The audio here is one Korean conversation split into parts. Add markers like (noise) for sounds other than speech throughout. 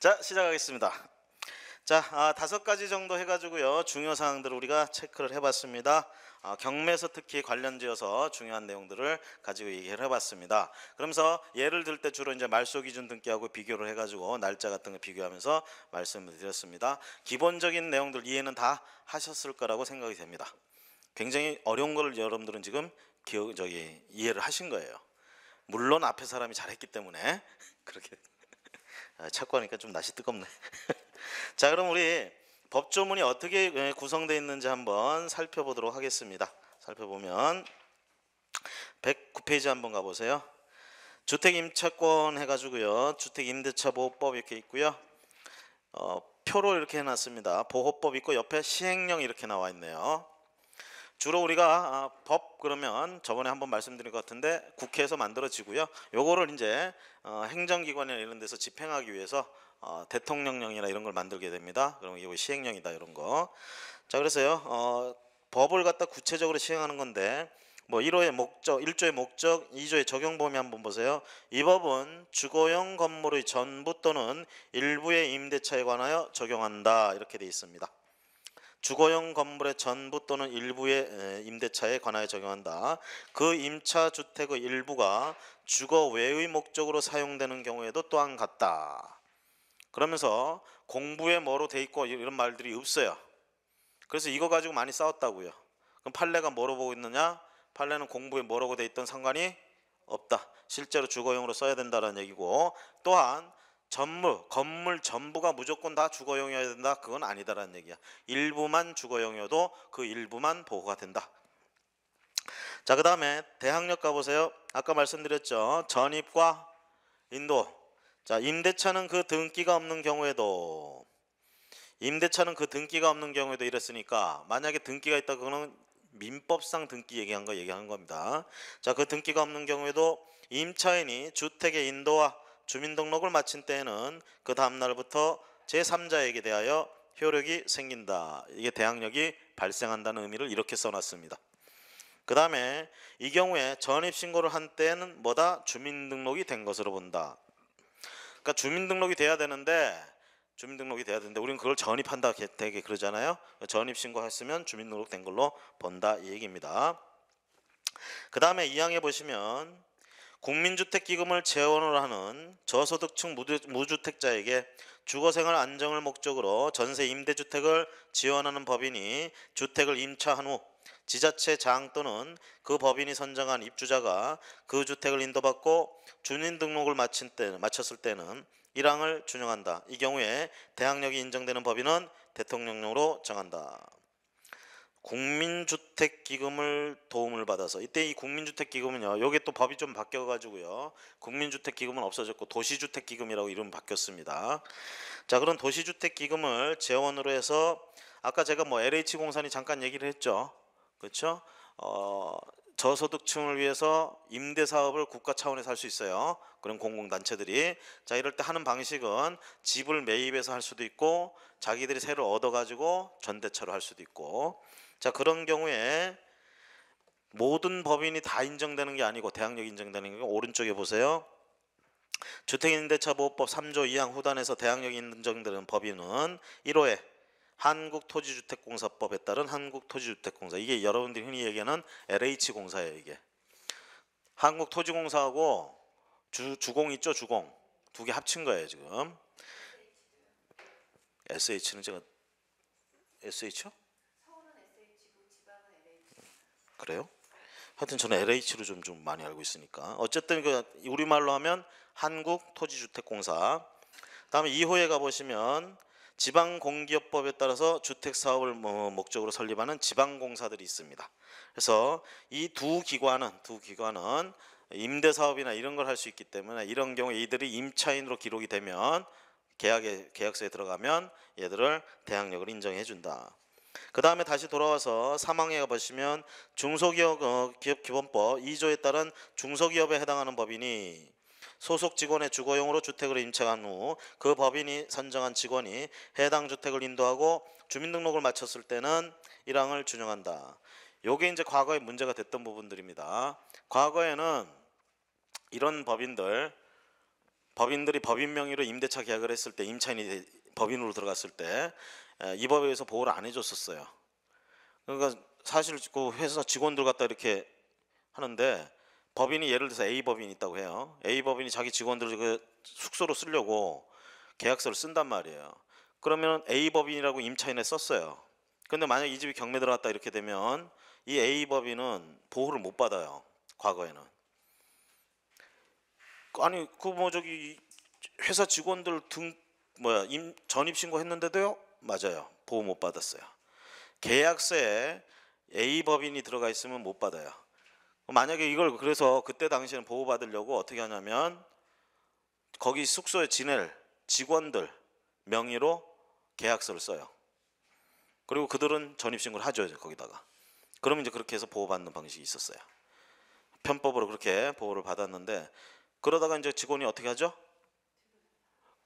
자 시작하겠습니다. 자 아, 다섯 가지 정도 해가지고요 중요 사항들을 우리가 체크를 해봤습니다. 아, 경매에서 특히 관련지어서 중요한 내용들을 가지고 얘기를 해봤습니다. 그러면서 예를 들 때 주로 이제 말소 기준 등기하고 비교를 해가지고 날짜 같은 거 비교하면서 말씀을 드렸습니다. 기본적인 내용들 이해는 다 하셨을 거라고 생각이 됩니다. 굉장히 어려운 걸 여러분들은 지금 기억 저기 이해를 하신 거예요. 물론 앞에 사람이 잘했기 때문에 (laughs) 그렇게. 찾고 아, 하니까 좀 날씨 뜨겁네. (laughs) 자, 그럼 우리 법조문이 어떻게 예, 구성되어 있는지 한번 살펴보도록 하겠습니다. 살펴보면 109페이지 한번 가보세요. 주택임차권 해가지고요. 주택임대차보호법 이렇게 있고요. 어, 표로 이렇게 해놨습니다. 보호법 있고 옆에 시행령 이렇게 나와 있네요. 주로 우리가 아, 법 그러면 저번에 한번 말씀드린 것 같은데 국회에서 만들어지고요. 요거를 이제 어, 행정기관이나 이런 데서 집행하기 위해서 어, 대통령령이나 이런 걸 만들게 됩니다. 그럼 이거 시행령이다 이런 거. 자 그래서요 어, 법을 갖다 구체적으로 시행하는 건데 뭐 1호의 목적, 1조의 목적, 2조의 적용 범위 한번 보세요. 이 법은 주거용 건물의 전부 또는 일부의 임대차에 관하여 적용한다 이렇게 돼 있습니다. 주거용 건물의 전부 또는 일부의 임대차에 관하여 적용한다. 그 임차 주택의 일부가 주거 외의 목적으로 사용되는 경우에도 또한 같다. 그러면서 공부에 뭐로 돼 있고 이런 말들이 없어요. 그래서 이거 가지고 많이 싸웠다고요. 그럼 판례가 뭐로 보고 있느냐? 판례는 공부에 뭐라고 돼 있던 상관이 없다. 실제로 주거용으로 써야 된다는 얘기고 또한 전무 건물 전부가 무조건 다 주거용이어야 된다. 그건 아니다라는 얘기야. 일부만 주거용이어도 그 일부만 보호가 된다. 자, 그다음에 대항력 가 보세요. 아까 말씀드렸죠. 전입과 인도. 자, 임대차는 그 등기가 없는 경우에도 임대차는 그 등기가 없는 경우에도 이랬으니까 만약에 등기가 있다 그거는 민법상 등기 얘기한 거 얘기하는 겁니다. 자, 그 등기가 없는 경우에도 임차인이 주택의 인도와 주민등록을 마친 때에는 그 다음날부터 제3자에게 대하여 효력이 생긴다. 이게 대항력이 발생한다는 의미를 이렇게 써놨습니다. 그 다음에 이 경우에 전입신고를 한 때는 뭐다? 주민등록이 된 것으로 본다. 그러니까 주민등록이 돼야 되는데 주민등록이 돼야 되는데 우리는 그걸 전입한다 되게 그러잖아요. 그러니까 전입신고했으면 주민등록 된 걸로 본다 이 얘기입니다. 그 다음에 이항에 보시면 국민주택기금을 재원으로 하는 저소득층 무주택자에게 주거생활 안정을 목적으로 전세 임대주택을 지원하는 법인이 주택을 임차한 후 지자체 장 또는 그 법인이 선정한 입주자가 그 주택을 인도받고 주민등록을 마친 때, 마쳤을 때는 1항을 준용한다. 이 경우에 대항력이 인정되는 법인은 대통령령으로 정한다. 국민주택기금을 도움을 받아서 이때 이 국민주택기금은요 여기 또 법이 좀 바뀌어 가지고요 국민주택기금은 없어졌고 도시주택기금이라고 이름 바뀌었습니다 자 그런 도시주택기금을 재원으로 해서 아까 제가 뭐 LH공산이 잠깐 얘기를 했죠 그렇죠 어, 저소득층을 위해서 임대 사업을 국가 차원에서 할 수 있어요. 그런 공공단체들이 자 이럴 때 하는 방식은 집을 매입해서 할 수도 있고 자기들이 새로 얻어가지고 전대차로 할 수도 있고 자 그런 경우에 모든 법인이 다 인정되는 게 아니고 대항력 인정되는 게 오른쪽에 보세요. 주택임대차보호법 3조 2항 후단에서 대항력 인정되는 법인은 1호에 한국토지주택공사법에 따른 한국토지주택공사 이게 여러분들이 흔히 얘기하는 LH공사예요 이게 한국토지공사하고 주, 주공 있죠 주공 두 개 합친 거예요 지금 SH는 제가 SH요? 그래요? 하여튼 저는 LH로 좀, 좀 많이 알고 있으니까 어쨌든 그 우리말로 하면 한국토지주택공사 다음에 2호에 가보시면 지방공기업법에 따라서 주택사업을 뭐 목적으로 설립하는 지방공사들이 있습니다 그래서 이 두 기관은 두 기관은 임대사업이나 이런 걸 할 수 있기 때문에 이런 경우 이들이 임차인으로 기록이 되면 계약에, 계약서에 들어가면 얘들을 대항력을 인정해 준다 그 다음에 다시 돌아와서 사망에 보시면 중소기업 어, 기업 기본법 2조에 따른 중소기업에 해당하는 법인이 소속 직원의 주거용으로 주택을 임차한 후 그 법인이 선정한 직원이 해당 주택을 인도하고 주민등록을 마쳤을 때는 1항을 준용한다. 요게 이제 과거에 문제가 됐던 부분들입니다. 과거에는 이런 법인들 법인들이 법인 명의로 임대차 계약을 했을 때 임차인이 법인으로 들어갔을 때 이 법에 의해서 보호를 안 해줬었어요. 그러니까 사실 그 회사 직원들 갖다 이렇게 하는데 법인이 예를 들어서 A 법인이 있다고 해요. A 법인이 자기 직원들 그 숙소로 쓰려고 계약서를 쓴단 말이에요. 그러면 A 법인이라고 임차인에 썼어요. 근데 만약 이 집이 경매 들어갔다 이렇게 되면 이 A 법인은 보호를 못 받아요. 과거에는. 아니 그뭐 저기 회사 직원들 등 뭐야 임, 전입신고 했는데도요 맞아요 보호 못 받았어요 계약서에 A 법인이 들어가 있으면 못 받아요 만약에 이걸 그래서 그때 당시에는 보호 받으려고 어떻게 하냐면 거기 숙소에 지낼 직원들 명의로 계약서를 써요 그리고 그들은 전입신고를 하죠 거기다가 그러면 이제 그렇게 해서 보호받는 방식이 있었어요 편법으로 그렇게 보호를 받았는데 그러다가 이제 직원이 어떻게 하죠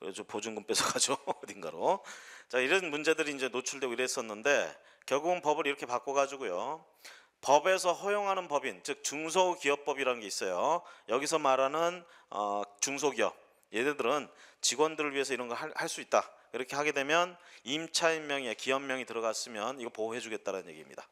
그래서 보증금 뺏어가죠 (laughs) 어딘가로. 자 이런 문제들이 이제 노출되고 이랬었는데 결국은 법을 이렇게 바꿔가지고요. 법에서 허용하는 법인 즉 중소기업법이라는 게 있어요. 여기서 말하는 어, 중소기업 얘네들은 직원들을 위해서 이런 거 할 수 있다. 이렇게 하게 되면 임차인명의 기업명이 들어갔으면 이거 보호해주겠다는 얘기입니다.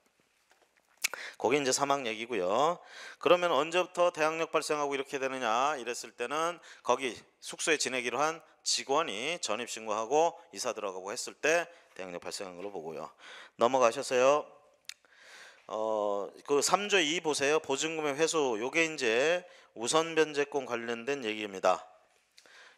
거기 이제 사망 얘기고요. 그러면 언제부터 대항력 발생하고 이렇게 되느냐 이랬을 때는 거기 숙소에 지내기로 한 직원이 전입 신고하고 이사 들어가고 했을 때 대항력 발생한 걸로 보고요. 넘어가셨어요 어, 그 3조 2 보세요. 보증금의 회수. 요게 이제 우선 변제권 관련된 얘기입니다.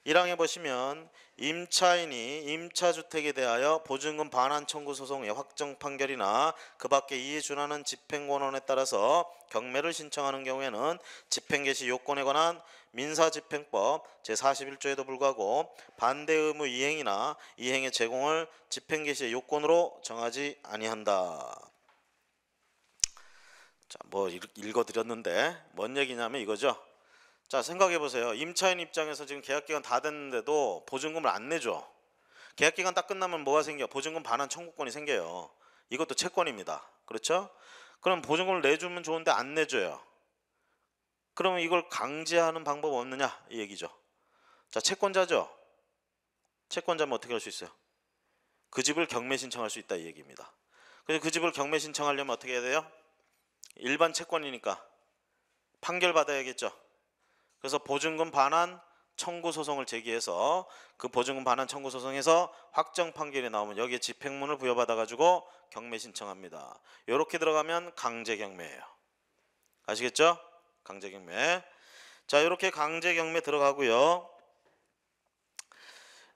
1항에 보시면 임차인이 임차주택에 대하여 보증금 반환 청구 소송의 확정 판결이나 그 밖에 이에 준하는 집행권원에 따라서 경매를 신청하는 경우에는 집행 개시 요건에 관한 민사집행법 제41조에도 불구하고 반대 의무 이행이나 이행의 제공을 집행 개시의 요건으로 정하지 아니한다. 자, 뭐 읽어드렸는데 뭔 얘기냐면 이거죠. 자, 생각해 보세요. 임차인 입장에서 지금 계약 기간 다 됐는데도 보증금을 안 내죠. 계약 기간 딱 끝나면 뭐가 생겨? 보증금 반환 청구권이 생겨요. 이것도 채권입니다. 그렇죠? 그럼 보증금을 내주면 좋은데 안 내줘요. 그러면 이걸 강제하는 방법 없느냐 이 얘기죠. 자 채권자죠. 채권자면 어떻게 할 수 있어요? 그 집을 경매 신청할 수 있다 이 얘기입니다. 그래서 그 집을 경매 신청하려면 어떻게 해야 돼요? 일반 채권이니까 판결 받아야겠죠. 그래서 보증금 반환 청구 소송을 제기해서 그 보증금 반환 청구 소송에서 확정 판결이 나오면 여기에 집행문을 부여받아 가지고 경매 신청합니다. 이렇게 들어가면 강제 경매예요. 아시겠죠? 강제 경매. 자, 이렇게 강제 경매 들어가고요.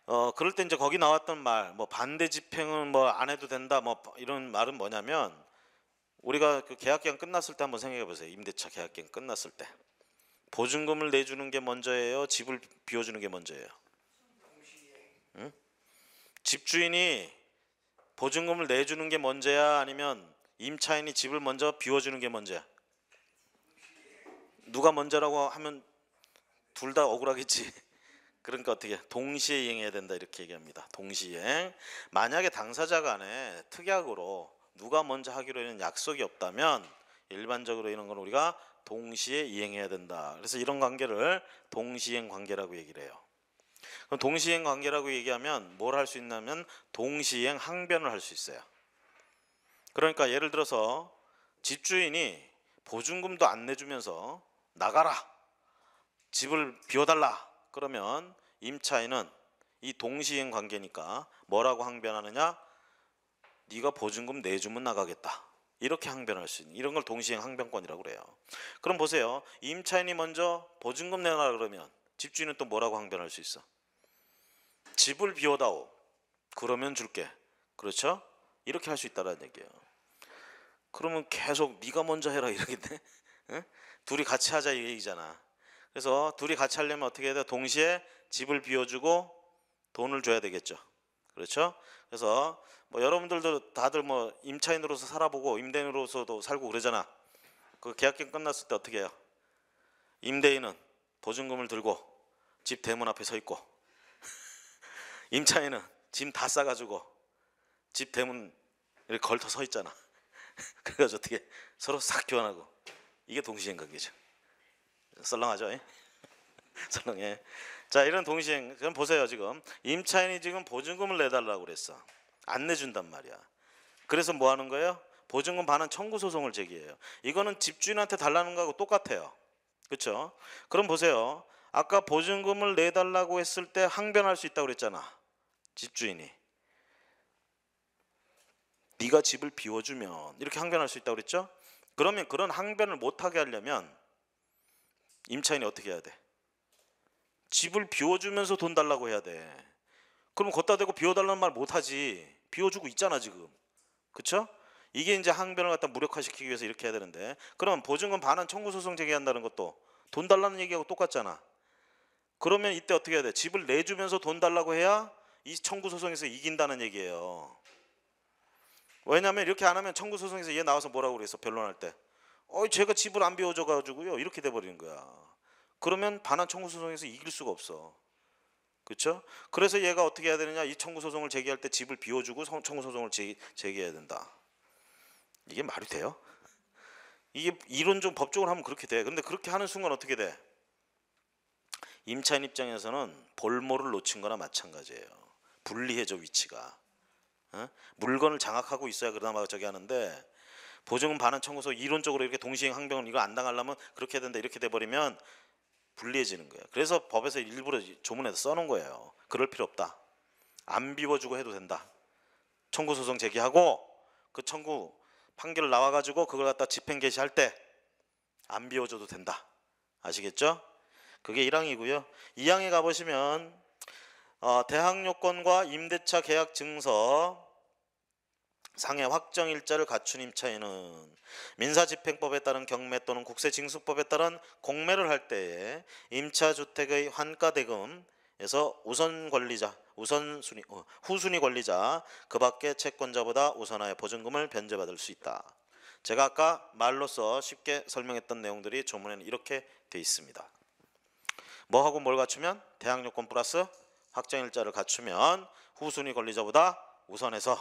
어, 그럴 때 이제 거기 나왔던 말, 뭐 반대 집행은 뭐 안 해도 된다, 뭐 이런 말은 뭐냐면 우리가 그 계약 기간 끝났을 때 한번 생각해 보세요. 임대차 계약 기간 끝났을 때 보증금을 내주는 게 먼저예요, 집을 비워주는 게 먼저예요. 응? 집주인이 보증금을 내주는 게 먼저야, 아니면 임차인이 집을 먼저 비워주는 게 먼저야? 누가 먼저라고 하면 둘 다 억울하겠지. (laughs) 그러니까 어떻게 동시에 이행해야 된다 이렇게 얘기합니다. 동시에 만약에 당사자 간에 특약으로 누가 먼저 하기로 했는 약속이 없다면 일반적으로 이런 건 우리가 동시에 이행해야 된다. 그래서 이런 관계를 동시행 관계라고 얘기를 해요. 그럼 동시행 관계라고 얘기하면 뭘 할 수 있냐면 동시행 항변을 할 수 있어요. 그러니까 예를 들어서 집주인이 보증금도 안 내주면서 나가라. 집을 비워달라. 그러면 임차인은 이 동시행 관계니까 뭐라고 항변하느냐? 네가 보증금 내주면 나가겠다. 이렇게 항변할 수 있는 이런 걸 동시행 항변권이라고 그래요. 그럼 보세요. 임차인이 먼저 보증금 내놔 그러면 집주인은 또 뭐라고 항변할 수 있어? 집을 비워다오. 그러면 줄게. 그렇죠? 이렇게 할 수 있다라는 얘기예요. 그러면 계속 네가 먼저 해라 이러겠네. (laughs) 둘이 같이 하자 이 얘기잖아. 그래서 둘이 같이 하려면 어떻게 해야 돼? 동시에 집을 비워주고 돈을 줘야 되겠죠. 그렇죠? 그래서 뭐 여러분들도 다들 뭐 임차인으로서 살아보고 임대인으로서도 살고 그러잖아. 그 계약금 끝났을 때 어떻게 해요? 임대인은 보증금을 들고 집 대문 앞에 서 있고 (laughs) 임차인은 짐 다 싸가지고 집 대문 이렇게 걸터 서 있잖아. (laughs) 그래가지고 어떻게 서로 싹 교환하고 이게 동시행 관계죠. 썰렁하죠? 썰렁해. 예? (laughs) 자, 이런 동시행. 그럼 보세요, 지금. 임차인이 지금 보증금을 내달라고 그랬어. 안 내준단 말이야. 그래서 뭐 하는 거예요? 보증금 반환 청구 소송을 제기해요. 이거는 집주인한테 달라는 거하고 똑같아요. 그쵸 그럼 보세요. 아까 보증금을 내달라고 했을 때 항변할 수 있다고 그랬잖아. 집주인이. 네가 집을 비워주면 이렇게 항변할 수 있다고 그랬죠? 그러면 그런 항변을 못하게 하려면 임차인이 어떻게 해야 돼? 집을 비워주면서 돈 달라고 해야 돼. 그럼 걷다 대고 비워달라는 말 못하지. 비워주고 있잖아 지금. 그쵸? 이게 이제 항변을 갖다 무력화시키기 위해서 이렇게 해야 되는데 그럼 보증금 반환 청구소송 제기한다는 것도 돈 달라는 얘기하고 똑같잖아. 그러면 이때 어떻게 해야 돼? 집을 내주면서 돈 달라고 해야 이 청구소송에서 이긴다는 얘기예요. 왜냐하면 이렇게 안 하면 청구 소송에서 얘 나와서 뭐라고 그랬어 변론할 때, 어, 이 제가 집을 안 비워줘 가지고요 이렇게 돼 버리는 거야. 그러면 반환 청구 소송에서 이길 수가 없어. 그렇죠? 그래서 얘가 어떻게 해야 되느냐? 이 청구 소송을 제기할 때 집을 비워주고 청구 소송을 제기, 제기해야 된다. 이게 말이 돼요? 이게 이론적 법적으로 하면 그렇게 돼. 근데 그렇게 하는 순간 어떻게 돼? 임차인 입장에서는 볼모를 놓친 거나 마찬가지예요. 불리해져 위치가. 어? 물건을 장악하고 있어야 그나마 러 저기 하는데 보증금 반환 청구서 이론적으로 이렇게 동시행 항변을 이거 안 당하려면 그렇게 해야 된다 이렇게 돼버리면 불리해지는 거예요. 그래서 법에서 일부러 조문에서 써놓은 거예요. 그럴 필요 없다. 안 비워주고 해도 된다. 청구 소송 제기하고 그 청구 판결 나와가지고 그걸 갖다 집행 개시할 때 안 비워줘도 된다. 아시겠죠? 그게 1항이고요. 2항에 가보시면 어, 대항 요건과 임대차 계약 증서 상해 확정 일자를 갖춘 임차인은 민사집행법에 따른 경매 또는 국세징수법에 따른 공매를 할 때에 임차주택의 환가대금에서 우선 권리자 우선순위 어, 후순위 권리자 그밖에 채권자보다 우선하여 보증금을 변제받을 수 있다. 제가 아까 말로써 쉽게 설명했던 내용들이 조문에는 이렇게 돼 있습니다. 뭐하고 뭘 갖추면 대항요건 플러스 확정일자를 갖추면 후순위 권리자보다 우선해서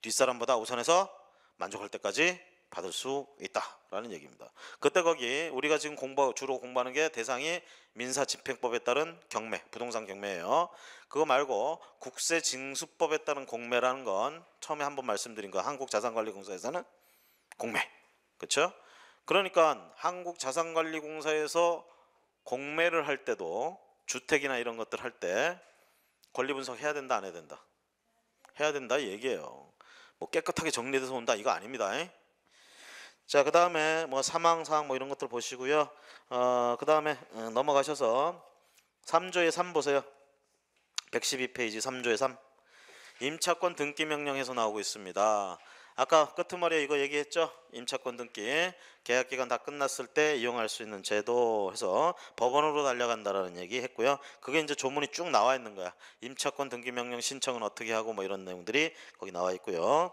뒷사람보다 우선해서 만족할 때까지 받을 수 있다라는 얘기입니다. 그때 거기 우리가 지금 공부 주로 공부하는 게 대상이 민사 집행법에 따른 경매, 부동산 경매예요. 그거 말고 국세 징수법에 따른 공매라는 건 처음에 한번 말씀드린 거 한국자산관리공사에서는 공매. 그렇죠? 그러니까 한국자산관리공사에서 공매를 할 때도 주택이나 이런 것들 할 때 권리 분석 해야 된다 안 해야 된다 해야 된다 얘기예요 뭐 깨끗하게 정리돼서 온다 이거 아닙니다 자, 그 다음에 뭐 사망사항 뭐 이런 것들 보시고요. 어, 그 다음에 어, 넘어가셔서 3조의 3 보세요. 112페이지 3조의 3. 임차권 등기 명령에서 나오고 있습니다. 아까 끝머리에 이거 얘기했죠? 임차권 등기 계약 기간 다 끝났을 때 이용할 수 있는 제도 해서 법원으로 달려간다라는 얘기 했고요. 그게 이제 조문이 쭉 나와 있는 거야. 임차권 등기 명령 신청은 어떻게 하고 뭐 이런 내용들이 거기 나와 있고요.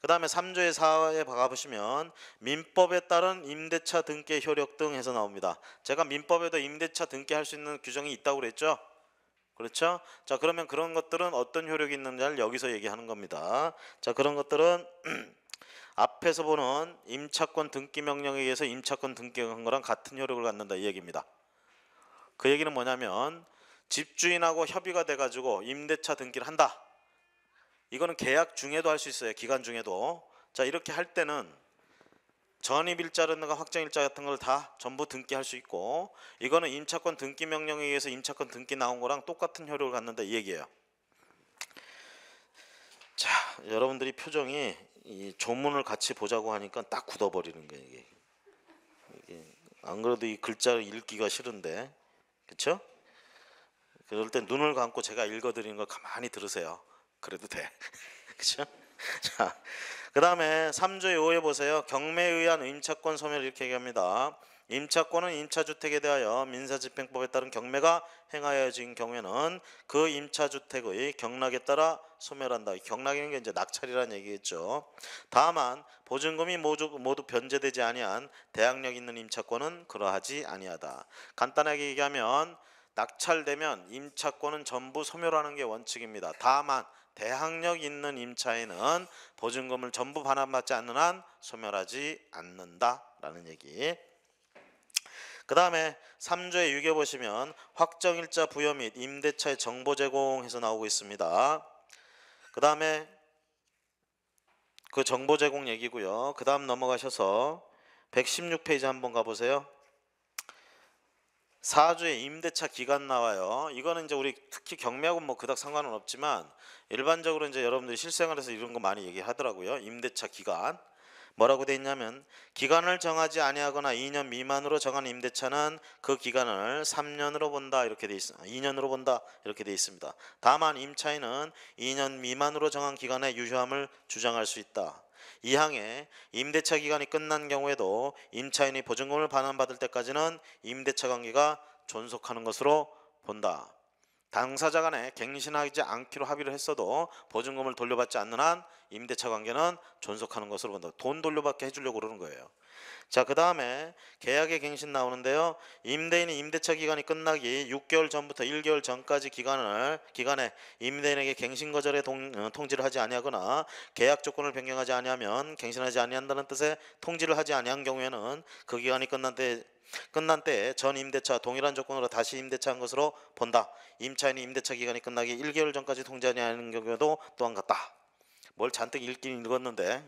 그 다음에 3조의 4에 봐보시면 민법에 따른 임대차 등기 효력 등 해서 나옵니다. 제가 민법에도 임대차 등기할 수 있는 규정이 있다고 그랬죠? 그렇죠? 자 그러면 그런 것들은 어떤 효력이 있는지를 여기서 얘기하는 겁니다. 자 그런 것들은 (clears throat) 앞에서 보는 임차권 등기 명령에 의해서 임차권 등기한 거랑 같은 효력을 갖는다 이 얘기입니다. 그 얘기는 뭐냐면 집주인하고 협의가 돼가지고 임대차 등기를 한다. 이거는 계약 중에도 할 수 있어요. 기간 중에도. 자 이렇게 할 때는 전입 일자라든가 확정 일자 같은 걸 다 전부 등기할 수 있고 이거는 임차권 등기 명령에 의해서 임차권 등기 나온 거랑 똑같은 효력을 갖는다 이 얘기예요. 자, 여러분들이 표정이 이 조문을 같이 보자고 하니까 딱 굳어버리는 거예요 이게. 이게 안 그래도 이 글자를 읽기가 싫은데 그렇죠? 그럴 때 눈을 감고 제가 읽어드리는 걸 가만히 들으세요. 그래도 돼, (laughs) 그렇죠? 자. 그 다음에 3조의 5에 보세요. 경매에 의한 임차권 소멸 이렇게 얘기합니다. 임차권은 임차주택에 대하여 민사집행법에 따른 경매가 행하여진 경우에는 그 임차주택의 경락에 따라 소멸한다. 경락이라는 게 이제 낙찰이라는 얘기겠죠. 다만 보증금이 모두, 모두 변제되지 아니한 대항력 있는 임차권은 그러하지 아니하다. 간단하게 얘기하면 낙찰되면 임차권은 전부 소멸하는 게 원칙입니다. 다만 대항력 있는 임차인은 보증금을 전부 반환받지 않는 한 소멸하지 않는다라는 얘기. 그 다음에 3조의 6에 보시면 확정일자 부여 및 임대차의 정보 제공해서 나오고 있습니다. 그 다음에 그 정보 제공 얘기고요. 그 다음 넘어가셔서 116페이지 한번 가보세요. 4주의 임대차 기간 나와요. 이거는 이제 우리 특히 경매하고 뭐 그닥 상관은 없지만 일반적으로 이제 여러분들이 실생활에서 이런 거 많이 얘기하더라고요. 임대차 기간. 뭐라고 돼 있냐면 기간을 정하지 아니하거나 2년 미만으로 정한 임대차는 그 기간을 3년으로 본다 이렇게 돼 있어. 2년으로 본다 이렇게 돼 있습니다. 다만 임차인은 2년 미만으로 정한 기간의 유효함을 주장할 수 있다. 이항에 임대차 기간이 끝난 경우에도 임차인이 보증금을 반환받을 때까지는 임대차 관계가 존속하는 것으로 본다. 당사자 간에 갱신하지 않기로 합의를 했어도 보증금을 돌려받지 않는 한 임대차 관계는 존속하는 것으로 본다. 돈 돌려받게 해주려고 그러는 거예요. 자, 그 다음에 계약의 갱신 나오는데요. 임대인의 임대차 기간이 끝나기 6개월 전부터 1개월 전까지 기간을 기간에 임대인에게 갱신 거절의 동, 어, 통지를 하지 아니하거나 계약 조건을 변경하지 아니하면 갱신하지 아니한다는 뜻의 통지를 하지 아니한 경우에는 그 기간이 끝난 때 끝난 때 전 임대차 동일한 조건으로 다시 임대차한 것으로 본다. 임차인이 임대차 기간이 끝나기 1개월 전까지 통지 아니하는 경우에도 또한 같다. 뭘 잔뜩 읽긴 읽었는데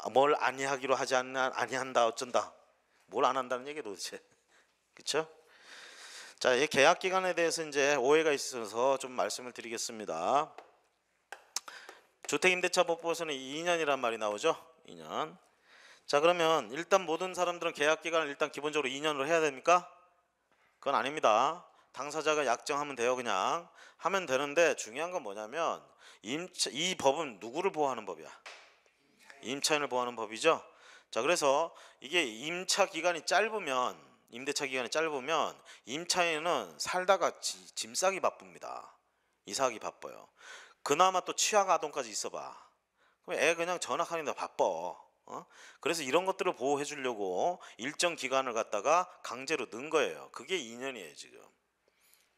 아, 뭘 아니하기로 하지 않나 아니한다 어쩐다 뭘 안 한다는 얘기 도대체 (laughs) 그렇죠? 자, 이 계약 기간에 대해서 이제 오해가 있어서 좀 말씀을 드리겠습니다. 주택임대차법에서는 2년이란 말이 나오죠. 2년. 자, 그러면 일단 모든 사람들은 계약 기간을 일단 기본적으로 2년으로 해야 됩니까? 그건 아닙니다. 당사자가 약정하면 돼요, 그냥 하면 되는데 중요한 건 뭐냐면 임차, 이 법은 누구를 보호하는 법이야? 임차인을 보호하는 법이죠. 자, 그래서 이게 임차 기간이 짧으면 임대차 기간이 짧으면 임차인은 살다가 지, 짐 싸기 바쁩니다. 이사하기 바빠요. 그나마 또 취약 아동까지 있어봐. 그럼 애 그냥 전학하는데 바빠. 어? 그래서 이런 것들을 보호해 주려고 일정 기간을 갖다가 강제로 넣은 거예요. 그게 2년이에요, 지금.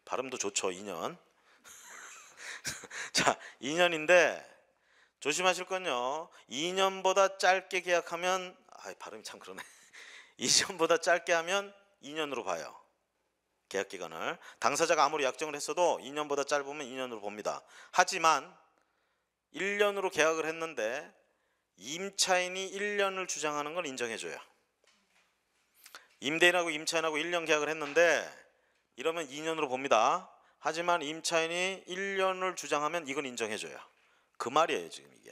발음도 좋죠, 2년. (laughs) 자, 2년인데 조심하실 건요. 2년보다 짧게 계약하면 아, 발음이 참 그러네. 2년보다 (laughs) 짧게 하면 2년으로 봐요. 계약 기간을 당사자가 아무리 약정을 했어도 2년보다 짧으면 2년으로 봅니다. 하지만 1년으로 계약을 했는데 임차인이 1년을 주장하는 건 인정해줘요. 임대인하고 임차인하고 1년 계약을 했는데 이러면 2년으로 봅니다. 하지만 임차인이 1년을 주장하면 이건 인정해줘요. 그 말이에요 지금 이게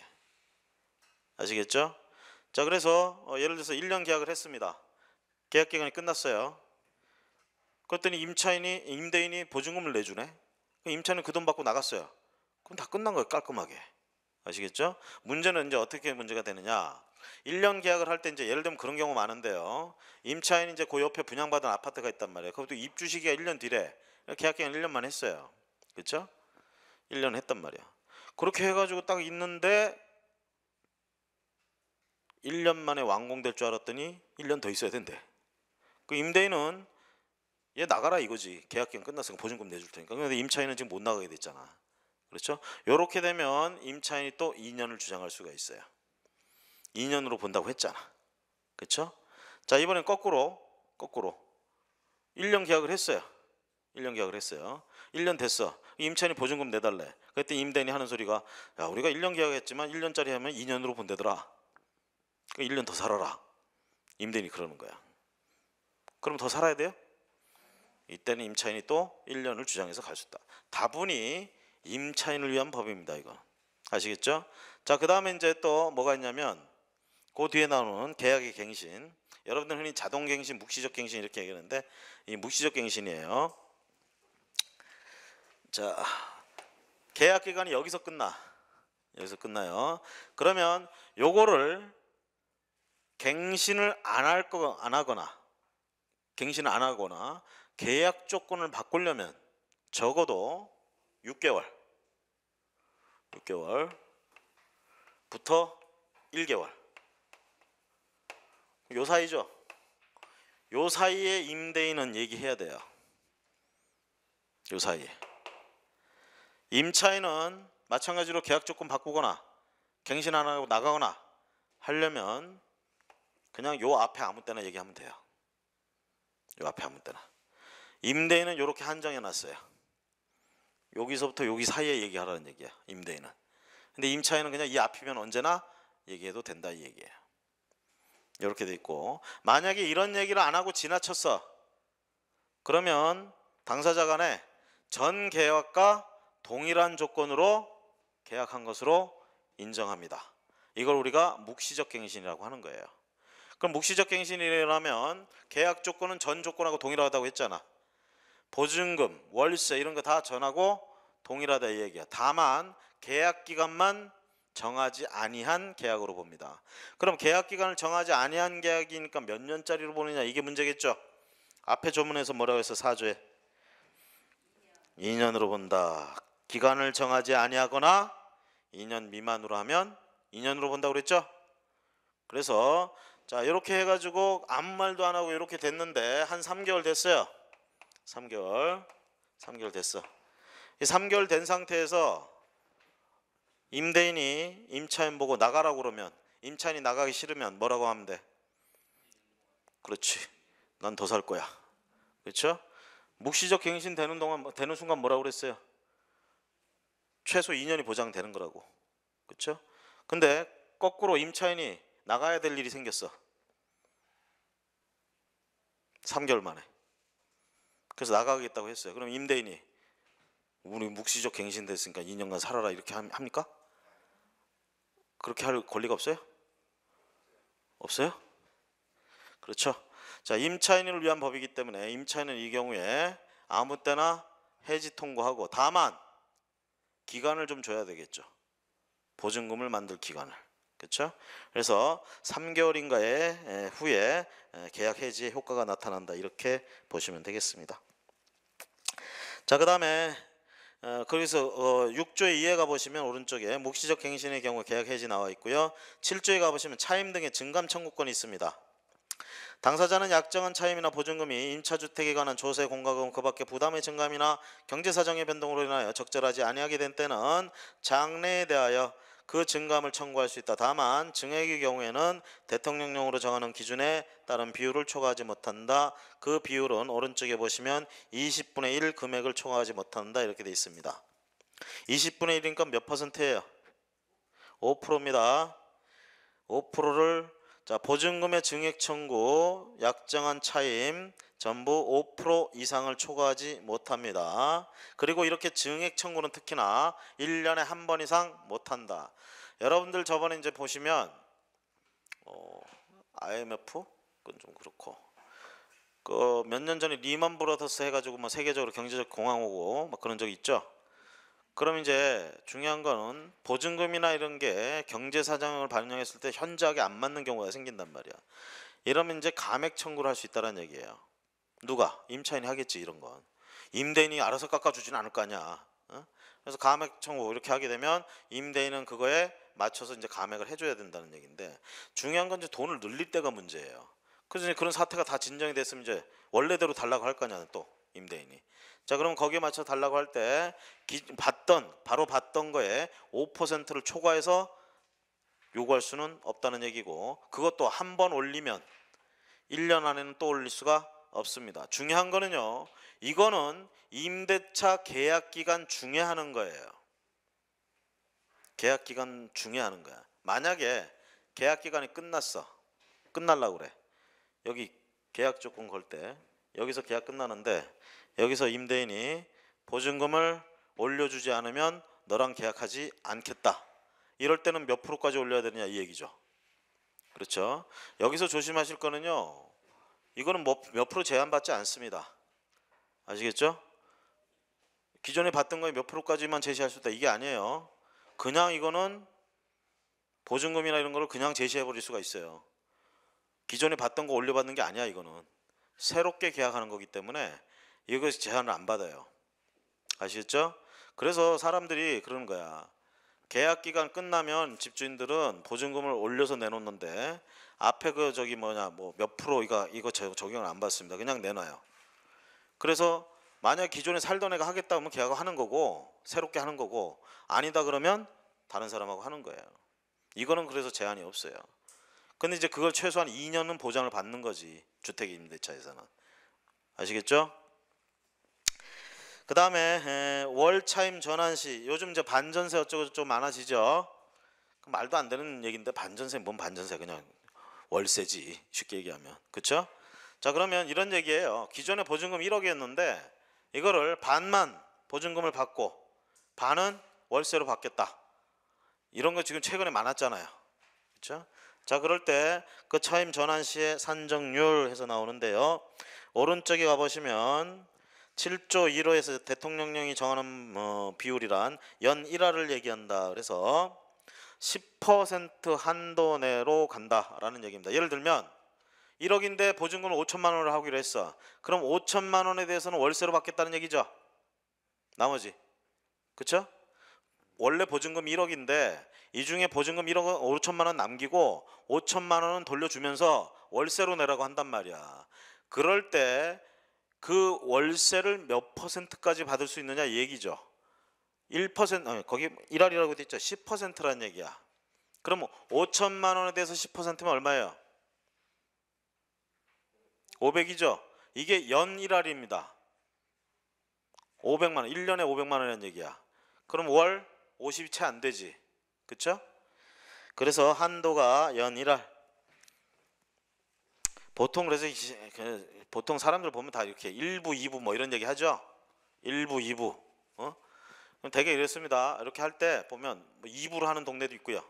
아시겠죠? 자 그래서 어, 예를 들어서 1년 계약을 했습니다 계약 기간이 끝났어요 그랬더니 임차인이 임대인이 보증금을 내주네 임차인은 그돈 받고 나갔어요 그럼 다 끝난 거예요 깔끔하게 아시겠죠? 문제는 이제 어떻게 문제가 되느냐 1년 계약을 할 때 이제 예를 들면 그런 경우 많은데요 임차인이 이제 그 옆에 분양받은 아파트가 있단 말이에요 그것도 입주 시기가 1년 뒤래 계약 기간 1년만 했어요 그렇죠? 1년 했단 말이에요 그렇게 해가지고 딱 있는데 1년 만에 완공될 줄 알았더니 1년 더 있어야 된대. 그 임대인은 얘 나가라 이거지. 계약기간 끝났으니까 보증금 내줄 테니까. 근데 임차인은 지금 못 나가게 됐잖아. 그렇죠? 요렇게 되면 임차인이 또 2년을 주장할 수가 있어요. 2년으로 본다고 했잖아. 그렇죠? 자 이번엔 거꾸로 거꾸로 1년 계약을 했어요. 1년 계약을 했어요. 1년 됐어. 임차인이 보증금 내달래. 그랬더니 임대인이 하는 소리가 야 우리가 1년 계약했지만 1년짜리 하면 2년으로 본대더라. 1년 그러니까 더 살아라. 임대인이 그러는 거야. 그럼 더 살아야 돼요? 이때는 임차인이 또 1년을 주장해서 가수다 다분히 임차인을 위한 법입니다. 이거 아시겠죠? 자, 그 다음에 이제 또 뭐가 있냐면 그 뒤에 나오는 계약의 갱신. 여러분들 흔히 자동 갱신, 묵시적 갱신 이렇게 얘기하는데 이 묵시적 갱신이에요. 자, 계약 기간이 여기서 끝나. 여기서 끝나요. 그러면 요거를 갱신을 안 할 거 안 하거나 갱신을 안 하거나 계약 조건을 바꾸려면 적어도 6개월 6개월부터 1개월 요 사이죠. 요 사이에 임대인은 얘기해야 돼요. 요 사이에. 임차인은 마찬가지로 계약 조건 바꾸거나 갱신 안 하고 나가거나 하려면 그냥 요 앞에 아무 때나 얘기하면 돼요. 요 앞에 아무 때나. 임대인은 이렇게 한정해 놨어요. 여기서부터 여기 사이에 얘기하라는 얘기야. 임대인은. 근데 임차인은 그냥 이 앞이면 언제나 얘기해도 된다 이 얘기예요. 이렇게 돼 있고 만약에 이런 얘기를 안 하고 지나쳤어. 그러면 당사자 간에 전 계약과 동일한 조건으로 계약한 것으로 인정합니다. 이걸 우리가 묵시적 갱신이라고 하는 거예요. 그럼 묵시적 갱신이라면 계약 조건은 전 조건하고 동일하다고 했잖아. 보증금, 월세 이런 거 다 전하고 동일하다 이 얘기야. 다만 계약 기간만 정하지 아니한 계약으로 봅니다. 그럼 계약 기간을 정하지 아니한 계약이니까 몇 년짜리로 보느냐 이게 문제겠죠. 앞에 조문에서 뭐라고 해서 사조에 2년으로 본다. 기간을 정하지 아니하거나 2년 미만으로 하면 2년으로 본다고 그랬죠? 그래서 자 이렇게 해가지고 아무 말도 안 하고 이렇게 됐는데 한 3개월 됐어요. 3개월, 3개월 됐어. 이 3개월 된 상태에서 임대인이 임차인 보고 나가라고 그러면 임차인이 나가기 싫으면 뭐라고 하면 돼? 그렇지. 난 더 살 거야. 그렇죠? 묵시적 갱신 되는 동안 되는 순간 뭐라고 그랬어요? 최소 2년이 보장되는 거라고. 그렇죠? 근데 거꾸로 임차인이 나가야 될 일이 생겼어. 3개월 만에. 그래서 나가겠다고 했어요. 그럼 임대인이 우리 묵시적 갱신 됐으니까 2년간 살아라 이렇게 합니까? 그렇게 할 권리가 없어요? 없어요? 그렇죠. 자, 임차인을 위한 법이기 때문에 임차인은 이 경우에 아무 때나 해지 통고하고 다만 기간을 좀 줘야 되겠죠. 보증금을 만들 기간을. 그렇죠? 그래서 3개월인가의 후에 계약 해지의 효과가 나타난다. 이렇게 보시면 되겠습니다. 자, 그다음에 어, 거기서 어, 6조의 2에 가보시면 오른쪽에 묵시적 갱신의 경우 계약 해지 나와 있고요. 7조에 가보시면 차임 등의 증감 청구권이 있습니다. 당사자는 약정한 차임이나 보증금이 임차주택에 관한 조세 공과금 그 밖에 부담의 증감이나 경제사정의 변동으로 인하여 적절하지 아니하게 된 때는 장래에 대하여 그 증감을 청구할 수 있다. 다만 증액의 경우에는 대통령령으로 정하는 기준에 따른 비율을 초과하지 못한다. 그 비율은 오른쪽에 보시면 20분의 1 금액을 초과하지 못한다. 이렇게 되어 있습니다. 20분의 1이니까 몇 퍼센트예요? 5%입니다. 5%를 자, 보증금의 증액 청구, 약정한 차임 전부 5% 이상을 초과하지 못합니다. 그리고 이렇게 증액 청구는 특히나 1년에 한 번 이상 못한다. 여러분들 저번에 이제 보시면 어, IMF 그건 좀 그렇고 그 몇 년 전에 리먼 브라더스 해가지고 뭐 세계적으로 경제적 공황 오고 막 그런 적 있죠. 그럼 이제 중요한 거는 보증금이나 이런 게 경제 사정을 반영했을 때 현저하게 안 맞는 경우가 생긴단 말이야. 이러면 이제 감액 청구를 할 수 있다는 얘기예요. 누가? 임차인이 하겠지 이런 건. 임대인이 알아서 깎아주진 않을 거 아니야. 어? 그래서 감액 청구 이렇게 하게 되면 임대인은 그거에 맞춰서 이제 감액을 해줘야 된다는 얘기인데 중요한 건 이제 돈을 늘릴 때가 문제예요. 그래서 이제 그런 사태가 다 진정이 됐으면 이제 원래대로 달라고 할거 아니야 또 임대인이 자, 그럼 거기에 맞춰 달라고 할 때 봤던 바로 봤던 거에 5%를 초과해서 요구할 수는 없다는 얘기고 그것도 한 번 올리면 1년 안에는 또 올릴 수가 없습니다. 중요한 거는요. 이거는 임대차 계약 기간 중에 하는 거예요. 계약 기간 중에 하는 거야. 만약에 계약 기간이 끝났어. 끝날라 그래. 여기 계약 조건 걸 때 여기서 계약 끝나는데 여기서 임대인이 보증금을 올려주지 않으면 너랑 계약하지 않겠다. 이럴 때는 몇 프로까지 올려야 되느냐 이 얘기죠. 그렇죠. 여기서 조심하실 거는요. 이거는 몇, 뭐 몇 프로 제한받지 않습니다. 아시겠죠? 기존에 받던 거에 몇 프로까지만 제시할 수 있다. 이게 아니에요. 그냥 이거는 보증금이나 이런 거를 그냥 제시해 버릴 수가 있어요. 기존에 받던 거 올려받는 게 아니야 이거는. 새롭게 계약하는 거기 때문에 이것이 제한을 안 받아요. 아시겠죠? 그래서 사람들이 그러는 거야. 계약 기간 끝나면 집주인들은 보증금을 올려서 내놓는데 앞에 그 저기 뭐냐 뭐 몇 프로 이거 이거 적용을 안 받습니다. 그냥 내놔요. 그래서 만약 기존에 살던 애가 하겠다 하면 계약을 하는 거고 새롭게 하는 거고 아니다 그러면 다른 사람하고 하는 거예요. 이거는 그래서 제한이 없어요. 근데 이제 그걸 최소한 2년은 보장을 받는 거지 주택 임대차에서는 아시겠죠? 그 다음에 월차임 전환시 요즘 이제 반전세 어쩌고 좀 많아지죠. 말도 안 되는 얘기인데 반전세 뭔 반전세 그냥 월세지 쉽게 얘기하면 그렇죠? 자 그러면 이런 얘기예요. 기존에 보증금 1억이었는데 이거를 반만 보증금을 받고 반은 월세로 받겠다. 이런 거 지금 최근에 많았잖아요. 그렇죠? 자 그럴 때 그 차임 전환 시의 산정률 해서 나오는데요. 오른쪽에 가보시면 7조 1호에서 대통령령이 정하는 어, 비율이란 연 1화를 얘기한다. 그래서 10% 한도 내로 간다라는 얘기입니다. 예를 들면 1억인데 보증금을 5천만 원을 하기로 했어. 그럼 5천만 원에 대해서는 월세로 받겠다는 얘기죠. 나머지. 그렇죠? 원래 보증금 1억인데 이 중에 보증금 1억 5천만 원 남기고 5천만 원은 돌려주면서 월세로 내라고 한단 말이야. 그럴 때그 월세를 몇 퍼센트까지 받을 수 있느냐 얘기죠. 1% 아니, 거기 1할이라고 돼 있죠. 10%란 얘기야. 그럼 5천만 원에 대해서 10%면 얼마예요? 500이죠. 이게 연 1할입니다. 500만 원, 1년에 500만 원이라는 얘기야. 그럼 월 50이 채 안 되지. 그렇죠? 그래서 한도가 연 1할 보통 그래서 그 보통 사람들 보면 다 이렇게 1부, 2부 뭐 이런 얘기 하죠. 1부, 2부. 어? 되게 이랬습니다. 이렇게 할 때 보면 2부로 뭐 하는 동네도 있고요.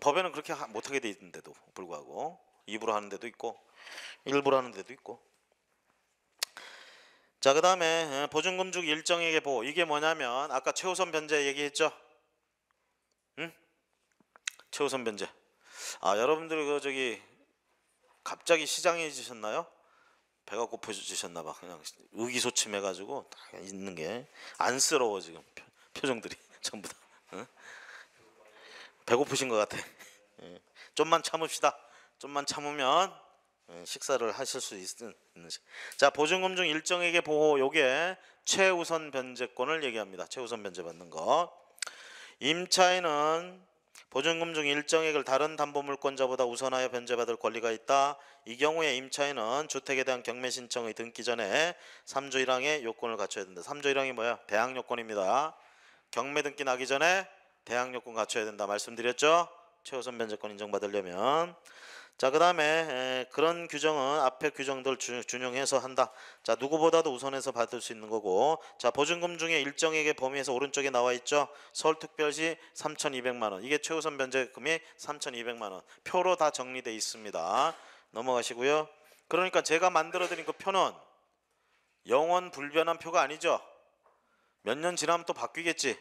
법에는 그렇게 못하게 돼 있는데도 불구하고 2부로 하는 데도 있고 1부로 하는 데도 있고 자그 다음에 어, 보증금주 일정액의 보호 이게 뭐냐면 아까 최우선 변제 얘기했죠 응? 최우선 변제 아 여러분들 그 저기 갑자기 시장해지셨나요? 배가 고파지셨나 봐. 그냥 의기소침해가지고 있는 게 안쓰러워 지금 표정들이 (laughs) 전부 다. 배고프신 것 같아. 예. 좀만 참읍시다. 좀만 참으면 예, 식사를 하실 수 있는. 자 보증금 중일정액의 보호 요게 최우선 변제권을 얘기합니다. 최우선 변제 받는 거. 임차인은 보증금 중 일정액을 다른 담보물권자보다 우선하여 변제받을 권리가 있다. 이 경우에 임차인은 주택에 대한 경매 신청의 등기 전에 3조 1항의 요건을 갖춰야 된다. 3조 1항이 뭐야? 대항 요건입니다. 경매 등기 나기 전에 대항 요건 갖춰야 된다. 말씀드렸죠? 최우선 변제권 인정받으려면 자, 그 다음에 그런 규정은 앞에 규정들 주, 준용해서 한다. 자, 누구보다도 우선해서 받을 수 있는 거고 자, 보증금 중에 일정액의 범위에서 오른쪽에 나와 있죠. 서울특별시 3,200만 원. 이게 최우선 변제금이 3,200만 원. 표로 다 정리돼 있습니다. 넘어가시고요. 그러니까 제가 만들어드린 그 표는 영원 불변한 표가 아니죠. 몇 년 지나면 또 바뀌겠지.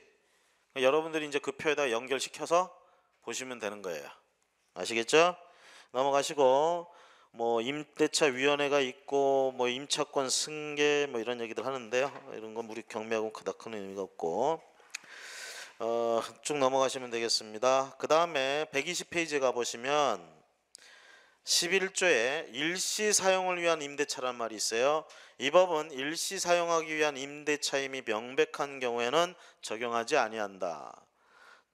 그러니까 여러분들이 이제 그 표에다 연결시켜서 보시면 되는 거예요. 아시겠죠? 넘어가시고 뭐 임대차 위원회가 있고 뭐 임차권 승계 뭐 이런 얘기들 하는데요. 이런 건 우리 경매하고 그닥 큰 의미가 없고 어, 쭉 넘어가시면 되겠습니다. 그 다음에 120페이지 에 가보시면 11조에 일시 사용을 위한 임대차란 말이 있어요. 이 법은 일시 사용하기 위한 임대차임이 명백한 경우에는 적용하지 아니한다.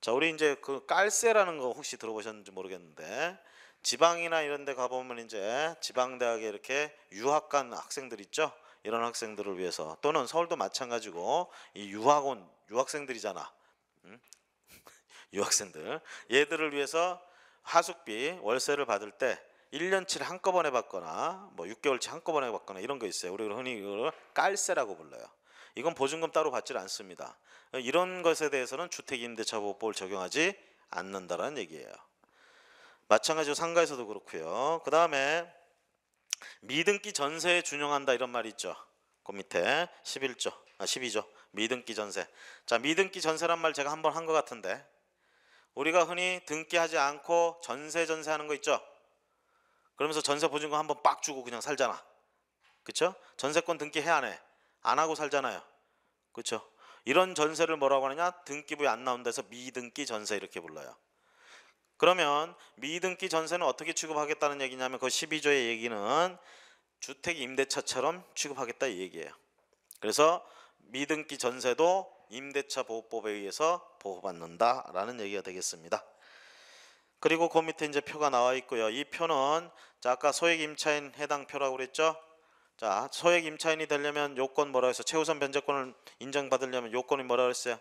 자, 우리 이제 그 깔세라는 거 혹시 들어보셨는지 모르겠는데 지방이나 이런 데 가보면 이제 지방대학에 이렇게 유학 간 학생들 있죠. 이런 학생들을 위해서 또는 서울도 마찬가지고 이 유학 원 유학생들이잖아. 음? (laughs) 유학생들. 얘들을 위해서 하숙비 월세를 받을 때 1년치를 한꺼번에 받거나 뭐 6개월치 한꺼번에 받거나 이런 거 있어요. 우리가 흔히 이걸 깔세라고 불러요. 이건 보증금 따로 받질 않습니다. 이런 것에 대해서는 주택임대차보호법을 적용하지 않는다라는 얘기예요. 마찬가지로 상가에서도 그렇고요. 그 다음에 미등기 전세에 준용한다 이런 말이 있죠. 그 밑에 11조, 아 12조 미등기 전세. 자 미등기 전세란 말 제가 한 번 한 것 같은데 우리가 흔히 등기하지 않고 전세 전세하는 거 있죠. 그러면서 전세 보증금 한 번 빡 주고 그냥 살잖아. 그렇죠? 전세권 등기 해안 해? 안 하고 살잖아요. 그렇죠? 이런 전세를 뭐라고 하느냐? 등기부에 안 나온 데서 미등기 전세 이렇게 불러요. 그러면 미등기 전세는 어떻게 취급하겠다는 얘기냐면 그 12조의 얘기는 주택 임대차처럼 취급하겠다 이 얘기예요. 그래서 미등기 전세도 임대차 보호법에 의해서 보호받는다라는 얘기가 되겠습니다. 그리고 그 밑에 이제 표가 나와 있고요. 이 표는 자 아까 소액 임차인 해당 표라고 그랬죠? 자, 소액 임차인이 되려면 요건 뭐라 했어? 최우선 변제권을 인정받으려면 요건이 뭐라 그랬어요?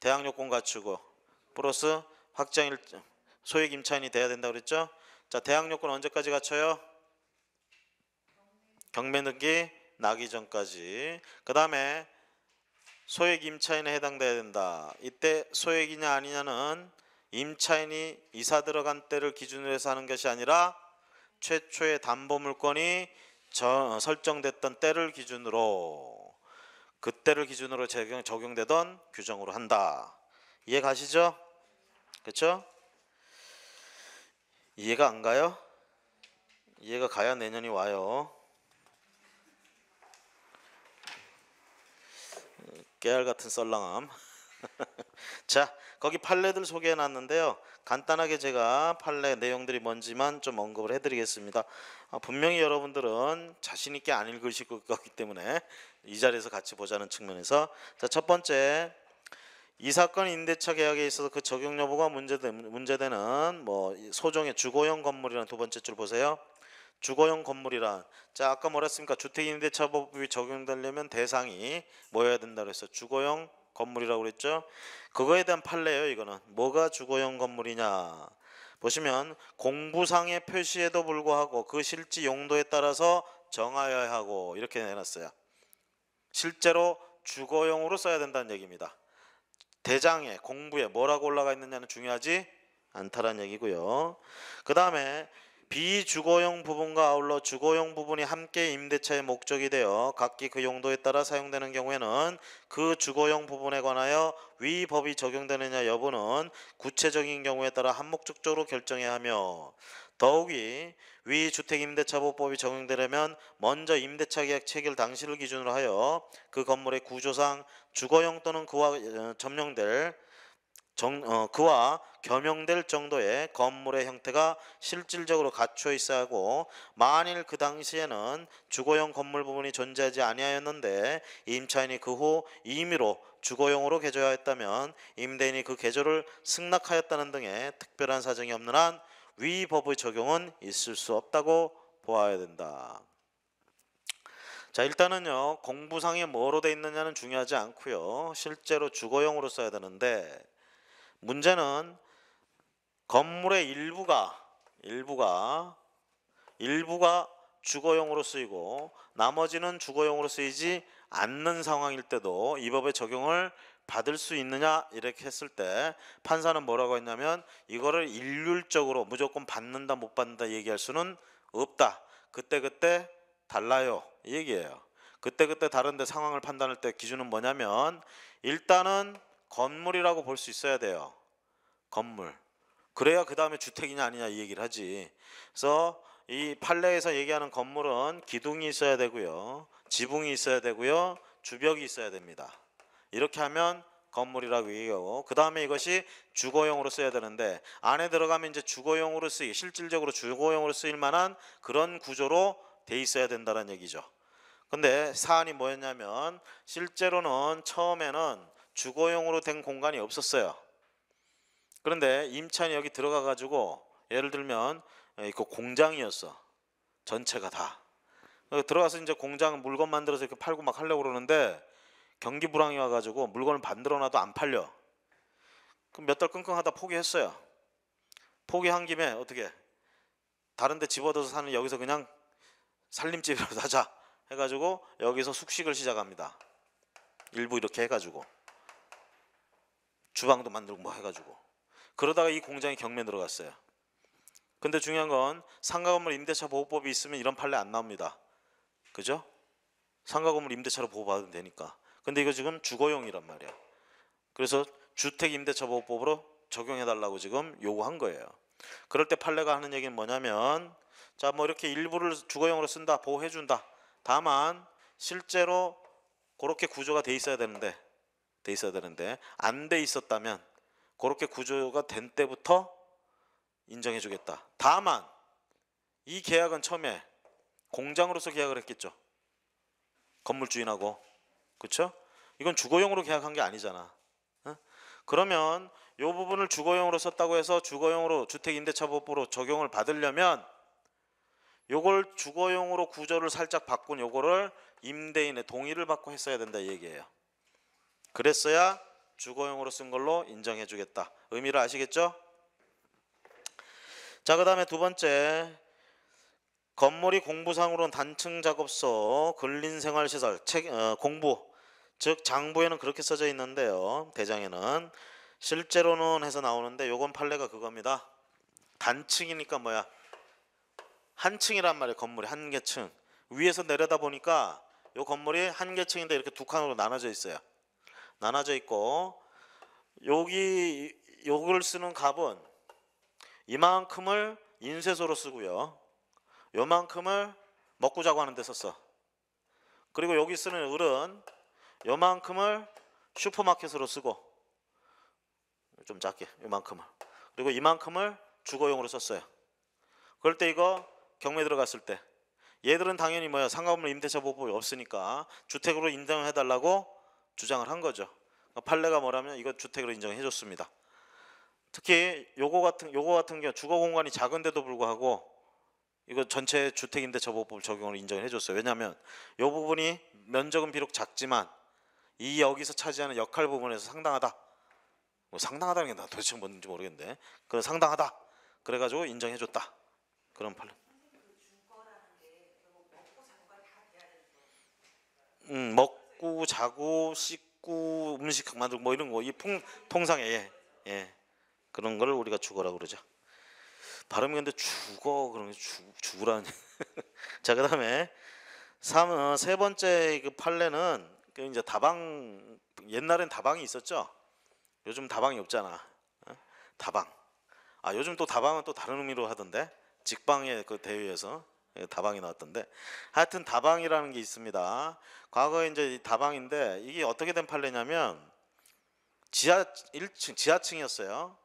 대항 요건 갖추고 플러스 확장일 소액 임차인이 돼야 된다 그랬죠? 자, 대항 요건 언제까지 갖춰요? 경매 등기 나기 전까지. 그다음에 소액 임차인에 해당돼야 된다. 이때 소액이냐 아니냐는 임차인이 이사 들어간 때를 기준으로 해서 하는 것이 아니라 최초의 담보 물건이 저, 어, 설정됐던 때를 기준으로 그때를 기준으로 적용, 적용되던 규정으로 한다. 이해 가시죠? 그렇죠? 이해가 안 가요? 이해가 가야 내년이 와요. 깨알 같은 썰렁함 (laughs) 자, 거기 판례들 소개해 놨는데요. 간단하게 제가 판례 내용들이 뭔지만 좀 언급을 해드리겠습니다. 아, 분명히 여러분들은 자신 있게 안 읽으실 것같기 때문에 이 자리에서 같이 보자는 측면에서 자, 첫 번째 이 사건 임대차 계약에 있어서 그 적용 여부가 문제된, 문제되는 뭐 소정의 주거용 건물이란 두 번째 줄 보세요. 주거용 건물이란 자 아까 뭐랬습니까? 주택임대차법이 적용되려면 대상이 뭐여야 된다 그랬어. 주거용 건물이라고 그랬죠. 그거에 대한 판례예요. 이거는 뭐가 주거용 건물이냐? 보시면 공부상의 표시에도 불구하고 그 실지 용도에 따라서 정하여야 하고 이렇게 내놨어요 실제로 주거용으로 써야 된다는 얘기입니다. 대장에 공부에 뭐라고 올라가 있느냐는 중요하지 않다라는 얘기고요. 그 다음에 비주거용 부분과 아울러 주거용 부분이 함께 임대차의 목적이 되어 각기 그 용도에 따라 사용되는 경우에는 그 주거용 부분에 관하여 위 법이 적용되느냐 여부는 구체적인 경우에 따라 한목적적으로 결정해야 하며 더욱이 위주택임대차보법이 적용되려면 먼저 임대차 계약 체결 당시를 기준으로 하여 그 건물의 구조상 주거용 또는 그와 어, 점령될 정, 어, 그와 겸용될 정도의 건물의 형태가 실질적으로 갖춰 있어야 하고 만일 그 당시에는 주거용 건물 부분이 존재하지 아니하였는데 임차인이 그 후 임의로 주거용으로 개조하였다면 임대인이 그 개조를 승낙하였다는 등의 특별한 사정이 없는 한위 법의 적용은 있을 수 없다고 보아야 된다. 자 일단은요 공부상에 뭐로 돼 있느냐는 중요하지 않고요 실제로 주거용으로 써야 되는데 문제는 건물의 일부가 일부가 일부가 주거용으로 쓰이고 나머지는 주거용으로 쓰이지 않는 상황일 때도 이 법의 적용을 받을 수 있느냐 이렇게 했을 때 판사는 뭐라고 했냐면 이거를 일률적으로 무조건 받는다 못 받는다 얘기할 수는 없다. 그때그때 그때 달라요. 이 얘기예요. 그때그때 그때 다른데 상황을 판단할 때 기준은 뭐냐면 일단은 건물이라고 볼 수 있어야 돼요. 건물. 그래야 그 다음에 주택이냐 아니냐 이 얘기를 하지. 그래서 이 판례에서 얘기하는 건물은 기둥이 있어야 되고요. 지붕이 있어야 되고요. 주벽이 있어야 됩니다. 이렇게 하면 건물이라고 얘기하고 그 다음에 이것이 주거용으로 써야 되는데 안에 들어가면 이제 주거용으로 쓰이 실질적으로 주거용으로 쓰일 만한 그런 구조로 돼 있어야 된다는 얘기죠. 근데 사안이 뭐였냐면 실제로는 처음에는 주거용으로 된 공간이 없었어요. 그런데 임찬이 여기 들어가 가지고 예를 들면 이거 예, 그 공장이었어. 전체가 다. 들어가서 이제 공장 물건 만들어서 이렇게 팔고 막 하려고 그러는데 경기 불황이 와가지고 물건을 만들어놔도 안 팔려. 그럼 몇 달 끙끙하다 포기했어요. 포기한 김에 어떻게 다른데 집어들어서 사는 여기서 그냥 살림집이라도 하자 해가지고 여기서 숙식을 시작합니다. 일부 이렇게 해가지고 주방도 만들고 뭐 해가지고 그러다가 이 공장이 경매 들어갔어요. 근데 중요한 건 상가 건물 임대차 보호법이 있으면 이런 판례 안 나옵니다. 그죠? 상가 건물 임대차로 보호받으면 되니까. 근데 이거 지금 주거용이란 말이야. 그래서 주택임대차보호법으로 적용해달라고 지금 요구한 거예요. 그럴 때 판례가 하는 얘기는 뭐냐면 자 뭐 이렇게 일부를 주거용으로 쓴다 보호해준다 다만 실제로 그렇게 구조가 돼 있어야 되는데 돼 있어야 되는데 안 돼 있었다면 그렇게 구조가 된 때부터 인정해주겠다 다만 이 계약은 처음에 공장으로서 계약을 했겠죠 건물주인하고 그렇죠? 이건 주거용으로 계약한 게 아니잖아. 그러면 이 부분을 주거용으로 썼다고 해서 주거용으로 주택임대차법으로 적용을 받으려면 이걸 주거용으로 구조를 살짝 바꾼 이거를 임대인의 동의를 받고 했어야 된다 이 얘기예요. 그랬어야 주거용으로 쓴 걸로 인정해 주겠다. 의미를 아시겠죠? 자, 그 다음에 두 번째 건물이 공부상으로는 단층 작업소, 근린 생활시설, 책, 어, 공부, 즉 장부에는 그렇게 써져 있는데요. 대장에는 실제로는 해서 나오는데 요건 판례가 그겁니다. 단층이니까 뭐야? 한 층이란 말이에요. 건물이 한계층 위에서 내려다 보니까 요 건물이 한계층인데 이렇게 두 칸으로 나눠져 있어요. 나눠져 있고 여기 요걸 쓰는 값은 이만큼을 인쇄소로 쓰고요. 요만큼을 먹고 자고 하는 데 썼어. 그리고 여기 쓰는 을은 요만큼을 슈퍼마켓으로 쓰고 좀 작게 요만큼을 그리고 이만큼을 주거용으로 썼어요. 그럴 때 이거 경매 들어갔을 때 얘들은 당연히 뭐야 상가건물 임대차 보호법이 없으니까 주택으로 인정해달라고 주장을 한 거죠. 그러니까 판례가 뭐라면 이거 주택으로 인정해줬습니다. 특히 요거 같은 요거 같은 경우 주거 공간이 작은데도 불구하고 이거 전체 주택임대처보법 적용을 인정해 줬어요. 왜냐하면 이 부분이 면적은 비록 작지만 이 여기서 차지하는 역할 부분에서 상당하다. 뭐 상당하다는 게 나 도대체 뭔지 모르겠는데 그런 상당하다. 그래가지고 인정해 줬다. 그런 판례. 음, 먹고 자고 씻고 음식 만들고 뭐 이런 거이 통상에 예, 예. 그런 걸 우리가 주거라고 그러죠. 발음이 근데 죽어 그런 게 죽, 죽으라니자 (laughs) 그다음에 삼, 은세 어, 번째 그 판례는 그 이제 다방 옛날엔 다방이 있었죠 요즘 다방이 없잖아 어? 다방 아 요즘 또 다방은 또 다른 의미로 하던데 직방의 그 대회에서 예, 다방이 나왔던데 하여튼 다방이라는 게 있습니다 과거에 이제 다방인데 이게 어떻게 된 판례냐면 지하 1층 지하층이었어요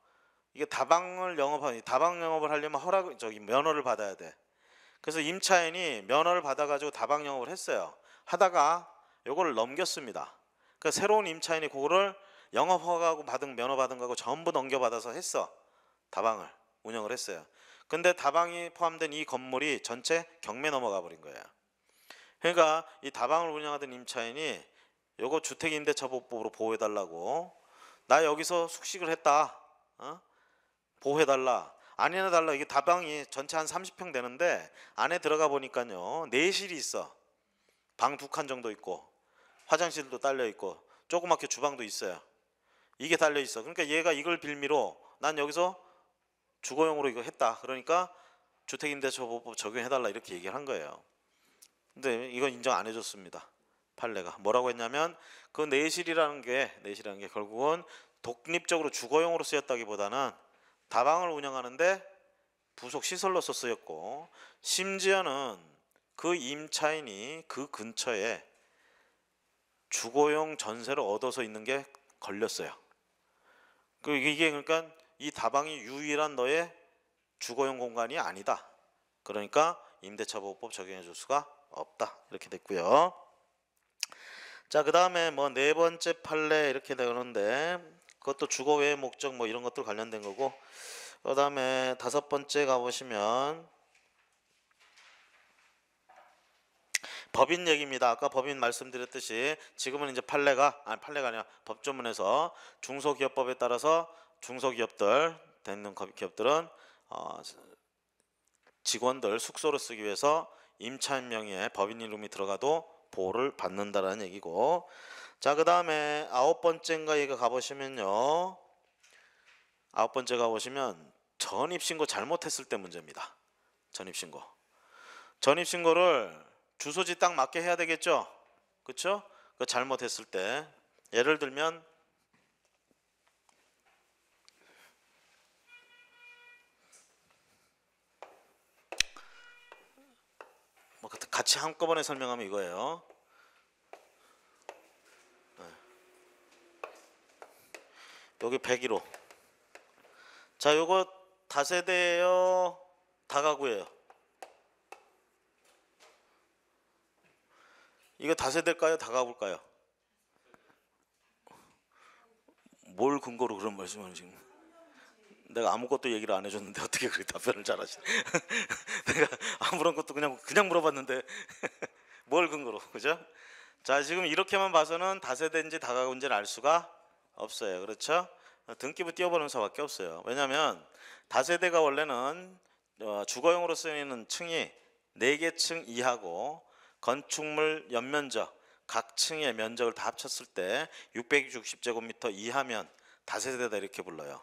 이게 다방을 영업하니 다방 영업을 하려면 허락 저기 면허를 받아야 돼. 그래서 임차인이 면허를 받아가지고 다방 영업을 했어요. 하다가 요거를 넘겼습니다. 그 새로운 임차인이 그거를 영업 허가하고 받은 면허 받은 거고 하 전부 넘겨받아서 했어 다방을 운영을 했어요. 근데 다방이 포함된 이 건물이 전체 경매 넘어가 버린 거예요. 그러니까 이 다방을 운영하던 임차인이 요거 주택임대차법으로 보호해달라고 나 여기서 숙식을 했다. 어? 보호해달라 안에해달라 이게 다방이 전체 한 30평 되는데 안에 들어가 보니까요 내실이 있어 방 두 칸 정도 있고 화장실도 딸려 있고 조그맣게 주방도 있어요 이게 달려 있어 그러니까 얘가 이걸 빌미로 난 여기서 주거용으로 이거 했다 그러니까 주택임대차보법 적용해달라 이렇게 얘기를 한 거예요 근데 이건 인정 안 해줬습니다 판례가 뭐라고 했냐면 그 내실이라는 게 내실이라는 게 결국은 독립적으로 주거용으로 쓰였다기보다는 다방을 운영하는데 부속 시설로서 쓰였고 심지어는 그 임차인이 그 근처에 주거용 전세를 얻어서 있는 게 걸렸어요. 그 이게 그러니까 이 다방이 유일한 너의 주거용 공간이 아니다. 그러니까 임대차 보호법 적용해 줄 수가 없다. 이렇게 됐고요. 자, 그 다음에 뭐 네 번째 판례 이렇게 되는데 그것도 주거 외의 목적 뭐 이런 것들 관련된 거고 그 다음에 다섯 번째 가보시면 법인 얘기입니다. 아까 법인 말씀드렸듯이 지금은 이제 판례가 아니 판례가 아니라 법조문에서 중소기업법에 따라서 중소기업들 되는 기업들은 어, 직원들 숙소로 쓰기 위해서 임차인 명의의 법인 이름이 들어가도 보호를 받는다라는 얘기고 자, 그 다음에 아홉 번째인가 얘가 가보시면요. 아홉 번째 가보시면 전입신고 잘못했을 때 문제입니다. 전입신고. 전입신고를 주소지 딱 맞게 해야 되겠죠? 그쵸? 그 잘못했을 때. 예를 들면, 뭐 같이 한꺼번에 설명하면 이거예요. 여기 101호. 자, 요거 다세대예요. 다가구예요. 이거 다세대일까요? 다가구일까요? 뭘 근거로 그런 말씀을 지금? 내가 아무것도 얘기를 안 해줬는데 어떻게 그렇게 답변을 잘하시냐? (laughs) 내가 아무런 것도 그냥 그냥 물어봤는데 (laughs) 뭘 근거로 그죠? 자 지금 이렇게만 봐서는 다세대인지 다가구인지는 알 수가 없어요. 그렇죠? 등기부 띄워보는 사밖에 없어요. 왜냐하면 다세대가 원래는 어, 주거용으로 쓰이는 층이 4개 층 이하고 건축물 연면적 각 층의 면적을 다 합쳤을 때 660제곱미터 이하면 다세대다 이렇게 불러요.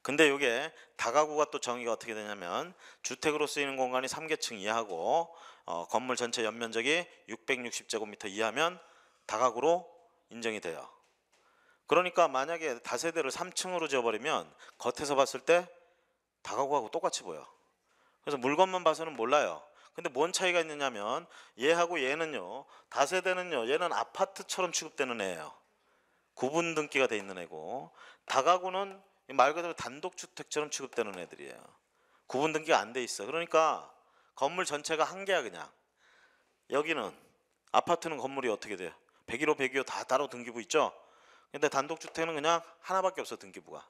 근데 이게 다가구가 또 정의가 어떻게 되냐면 주택으로 쓰이는 공간이 3개층 이하고 어, 건물 전체 연면적이 660제곱미터 이하면 다가구로 인정이 돼요. 그러니까 만약에 다세대를 3층으로 지어버리면 겉에서 봤을 때 다가구하고 똑같이 보여. 그래서 물건만 봐서는 몰라요. 근데 뭔 차이가 있느냐면 얘하고 얘는요. 다세대는요. 얘는 아파트처럼 취급되는 애예요. 구분 등기가 돼 있는 애고 다가구는 말 그대로 단독주택처럼 취급되는 애들이에요. 구분 등기가 안 돼 있어. 그러니까 건물 전체가 한 개야 그냥. 여기는 아파트는 건물이 어떻게 돼요? 101호, 102호 다 따로 등기부 있죠? 근데 단독주택은 그냥 하나밖에 없어 등기부가.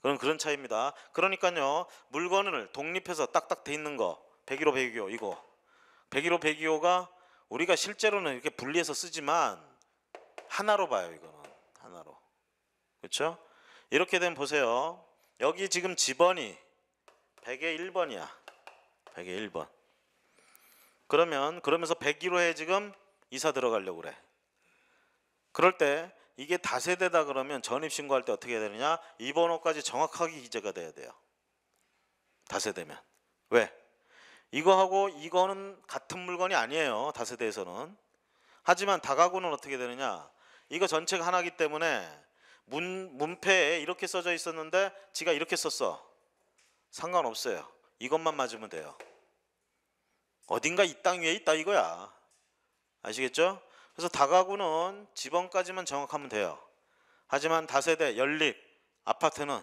그런 그런 차이입니다. 그러니까요 물건을 독립해서 딱딱 돼 있는 거 101호 102호 이거 101호 102호가 우리가 실제로는 이렇게 분리해서 쓰지만 하나로 봐요 이거는 하나로 그렇죠? 이렇게 되면 보세요 여기 지금 집번이 100에 1번이야 100에 1번 그러면 그러면서 101호에 지금 이사 들어가려고 그래 그럴 때 이게 다세대다 그러면 전입신고할 때 어떻게 해야 되느냐? 이번호까지 정확하게 기재가 돼야 돼요. 다세대면. 왜? 이거하고 이거는 같은 물건이 아니에요. 다세대에서는. 하지만 다가구는 어떻게 되느냐? 이거 전체가 하나기 때문에 문, 문패에 이렇게 써져 있었는데 지가 이렇게 썼어. 상관없어요. 이것만 맞으면 돼요. 어딘가 이 땅 위에 있다 이거야. 아시겠죠? 그래서 다가구는 지번까지만 정확하면 돼요. 하지만 다세대 연립 아파트는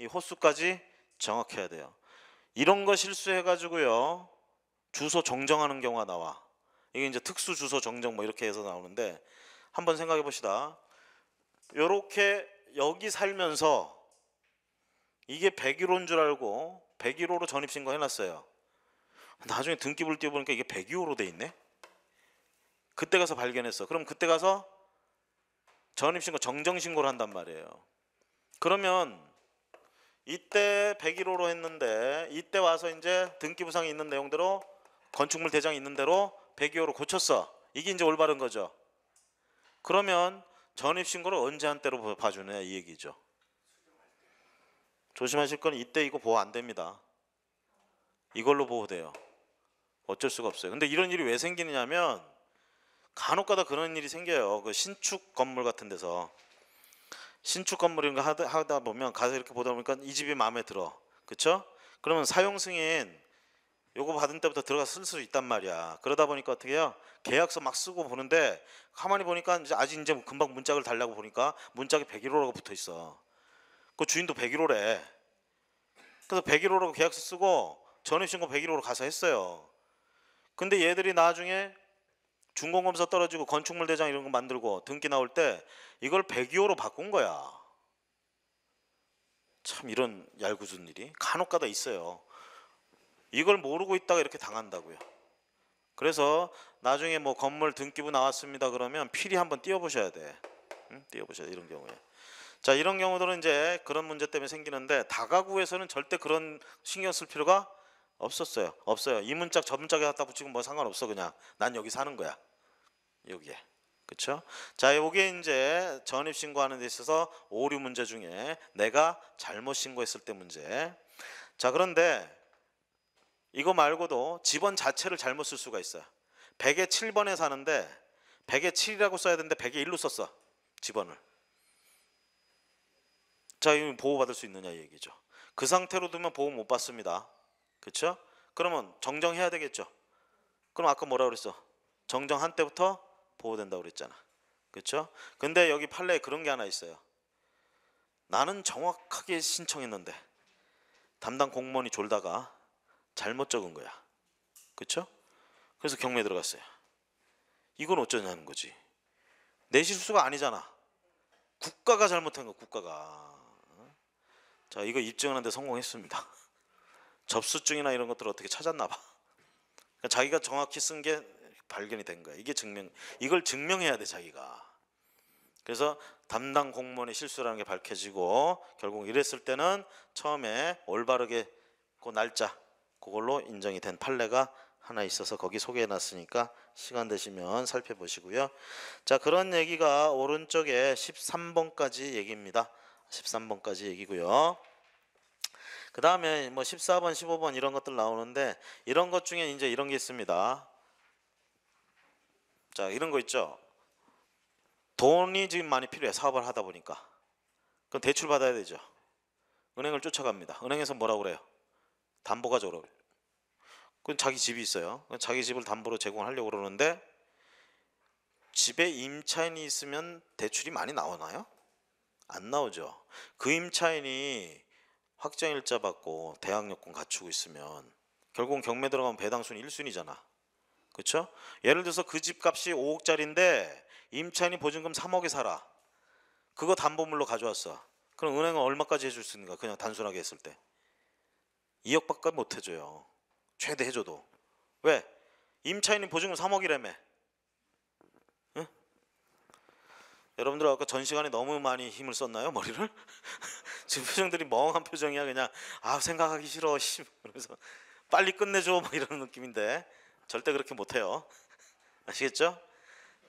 이 호수까지 정확해야 돼요. 이런 거 실수해가지고요. 주소 정정하는 경우가 나와. 이게 이제 특수 주소 정정 뭐 이렇게 해서 나오는데 한번 생각해 봅시다. 요렇게 여기 살면서 이게 101호인 줄 알고 101호로 전입신고 해놨어요. 나중에 등기부를 띄워보니까 이게 102호로 돼 있네. 그때 가서 발견했어. 그럼 그때 가서 전입신고 정정신고를 한단 말이에요. 그러면 이때 101호로 했는데 이때 와서 이제 등기부상이 있는 내용대로 건축물 대장이 있는 대로 102호로 고쳤어. 이게 이제 올바른 거죠. 그러면 전입신고를 언제 한때로 봐주느냐 이 얘기죠. 조심하실 건 이때 이거 보호 안 됩니다. 이걸로 보호돼요. 어쩔 수가 없어요. 근데 이런 일이 왜 생기느냐면 간혹가다 그런 일이 생겨요. 그 신축 건물 같은 데서 신축 건물인가 하다, 하다 보면 가서 이렇게 보다 보니까 이 집이 마음에 들어. 그렇죠? 그러면 사용 승인 요거 받은 때부터 들어가쓸 수 있단 말이야. 그러다 보니까 어떻게 해요? 계약서 막 쓰고 보는데 가만히 보니까 이제 아직 이제 금방 문짝을 달라고 보니까 문짝에 101호라고 붙어 있어. 그 주인도 101호래. 그래서 101호라고 계약서 쓰고 전입신고 101호로 가서 했어요. 근데 얘들이 나중에 중공검사 떨어지고 건축물 대장 이런 거 만들고 등기 나올 때 이걸 102호로 바꾼 거야. 참 이런 얄궂은 일이 간혹가다 있어요. 이걸 모르고 있다가 이렇게 당한다고요. 그래서 나중에 뭐 건물 등기부 나왔습니다 그러면 필히 한번 띄워보셔야 돼. 응? 띄워보셔야 돼, 이런 경우에. 자 이런 경우들은 이제 그런 문제 때문에 생기는데 다가구에서는 절대 그런 신경 쓸 필요가 없었어요. 없어요. 이 문짝 저 문짝에 갖다 붙이고 뭐 상관없어 그냥. 난 여기 사는 거야. 여기에. 그렇죠? 자, 요게 이제 전입 신고하는 데 있어서 오류 문제 중에 내가 잘못 신고했을 때 문제. 자, 그런데 이거 말고도 집원 자체를 잘못 쓸 수가 있어요. 100에 7번에 사는데 100에 7이라고 써야 되는데 100에 1로 썼어. 집원을. 자, 이거 보호받을 수 있느냐 얘기죠. 그 상태로 두면 보호 못 받습니다. 그렇죠? 그러면 정정해야 되겠죠. 그럼 아까 뭐라 그랬어? 정정한 때부터 보호된다고 그랬잖아. 그렇죠? 근데 여기 판례에 그런 게 하나 있어요. 나는 정확하게 신청했는데 담당 공무원이 졸다가 잘못 적은 거야. 그렇죠? 그래서 경매에 들어갔어요. 이건 어쩌냐는 거지. 내 실수가 아니잖아. 국가가 잘못한 거 국가가. 자, 이거 입증하는데 성공했습니다. (laughs) 접수증이나 이런 것들을 어떻게 찾았나 봐. 그러니까 자기가 정확히 쓴 게 발견이 된 거야. 이게 증명, 이걸 증명해야 돼 자기가. 그래서 담당 공무원의 실수라는 게 밝혀지고 결국 이랬을 때는 처음에 올바르게 그 날짜 그걸로 인정이 된 판례가 하나 있어서 거기 소개해 놨으니까 시간 되시면 살펴보시고요. 자, 그런 얘기가 오른쪽에 13번까지 얘기입니다. 13번까지 얘기고요. 그 다음에 뭐 14번, 15번 이런 것들 나오는데 이런 것 중에 이제 이런 게 있습니다. 자, 이런 거 있죠. 돈이 지금 많이 필요해. 사업을 하다 보니까. 그럼 대출 받아야 되죠. 은행을 쫓아갑니다. 은행에서 뭐라고 그래요? 담보가 저러. 그건 자기 집이 있어요. 자기 집을 담보로 제공하려고 그러는데 집에 임차인이 있으면 대출이 많이 나오나요? 안 나오죠. 그 임차인이 확정 일자 받고 대학 여권 갖추고 있으면 결국은 경매 들어가면 배당순위 1순위잖아. 그렇죠? 예를 들어서 그 집값이 5억짜리인데 임차인이 보증금 3억에 살아. 그거 담보물로 가져왔어. 그럼 은행은 얼마까지 해줄 수 있는가? 그냥 단순하게 했을 때. 2억밖에 못 해줘요. 최대 해줘도. 왜? 임차인이 보증금 3억이라며. 응? 여러분들 아까 전 시간에 너무 많이 힘을 썼나요? 머리를? (laughs) 지금 표정들이 멍한 표정이야 그냥 아 생각하기 싫어 (laughs) 씨그러서 빨리 끝내줘 막 뭐 이런 느낌인데 절대 그렇게 못해요 아시겠죠?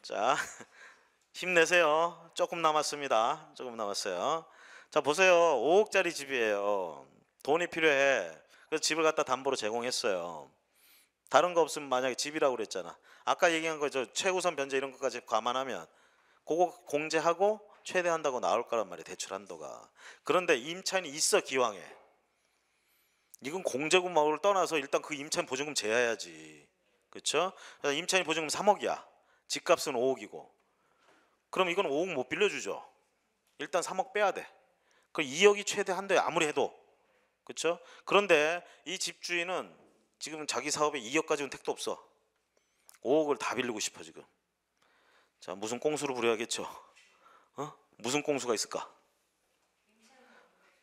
자 (laughs) 힘내세요 조금 남았습니다 조금 남았어요 자 보세요 5억짜리 집이에요 돈이 필요해 그래서 집을 갖다 담보로 제공했어요 다른 거 없으면 만약에 집이라고 그랬잖아 아까 얘기한 거죠 최우선 변제 이런 것까지 감안하면 그거 공제하고 최대 한다고 나올 거란 말이에요. 대출 한도가. 그런데 임차인이 있어 기왕에. 이건 공제금 마을을 떠나서 일단 그 임차인 보증금 제해야지. 그렇죠? 임차인 보증금 3억이야. 집값은 5억이고. 그럼 이건 5억 못 빌려주죠. 일단 3억 빼야 돼. 그 2억이 최대 한도에 아무리 해도. 그렇죠? 그런데 이 집주인은 지금 자기 사업에 2억까지는 택도 없어. 5억을 다 빌리고 싶어 지금. 자 무슨 꽁수를 부려야겠죠. 어? 무슨 공수가 있을까?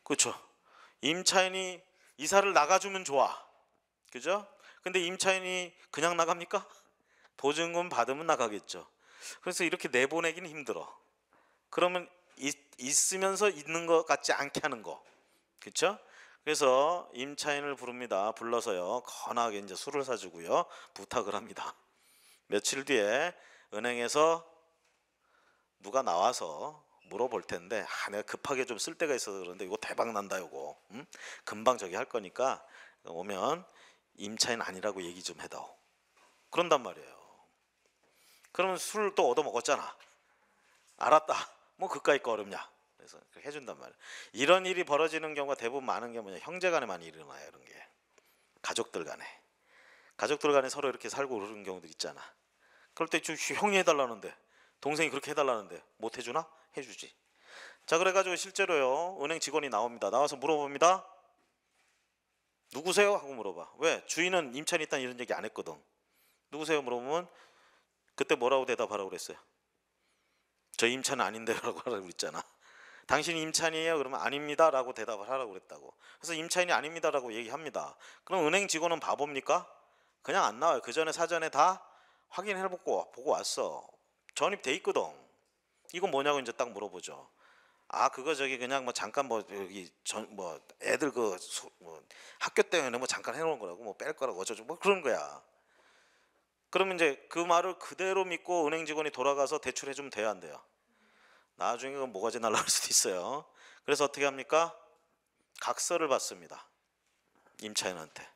그렇죠. 임차인이 이사를 나가주면 좋아. 그죠? 근데 임차인이 그냥 나갑니까? 보증금 받으면 나가겠죠. 그래서 이렇게 내보내기는 힘들어. 그러면 있, 있으면서 있는 것 같지 않게 하는 거. 그렇죠? 그래서 임차인을 부릅니다. 불러서요. 건하게 이제 술을 사주고요. 부탁을 합니다. 며칠 뒤에 은행에서 누가 나와서 물어볼 텐데 아 내가 급하게 좀 쓸 때가 있어서 그런데 이거 대박 난다 이거 응? 금방 저기 할 거니까 오면 임차인 아니라고 얘기 좀 해다오 그런단 말이에요 그러면 술을 또 얻어먹었잖아 알았다 뭐 그까이 거 어렵냐 그래서 해준단 말이에요 이런 일이 벌어지는 경우가 대부분 많은 게 뭐냐 형제 간에 많이 일어나요 이런 게 가족들 간에 가족들 간에 서로 이렇게 살고 그러는 경우들 있잖아 그럴 때 좀 형이 해달라는데 동생이 그렇게 해달라는데 못 해주나? 해주지. 자 그래가지고 실제로요 은행 직원이 나옵니다. 나와서 물어봅니다. 누구세요? 하고 물어봐. 왜? 주인은 임차인 있다 이런 얘기 안 했거든. 누구세요? 물어보면 그때 뭐라고 대답하라고 그랬어요? 저 임차는 아닌데라고 (laughs) 하라고 그랬잖아. 당신 임차인이에요? 그러면 아닙니다라고 대답을 하라고 그랬다고. 그래서 임차인이 아닙니다라고 얘기합니다. 그럼 은행 직원은 바보입니까? 그냥 안 나와요. 그 전에 사전에 다 확인해보고 보고 왔어. 전입돼 있거든. 이건 뭐냐고 이제 딱 물어보죠. 아 그거 저기 그냥 뭐 잠깐 뭐 여기 전 뭐 애들 그뭐 학교 때문에 뭐 잠깐 해놓은 거라고 뭐 뺄 거라고 어쩌고 뭐 그런 거야. 그러면 이제 그 말을 그대로 믿고 은행 직원이 돌아가서 대출해 주면 돼요안 돼요. 나중에 그 뭐가지 날라갈 수도 있어요. 그래서 어떻게 합니까? 각서를 받습니다. 임차인한테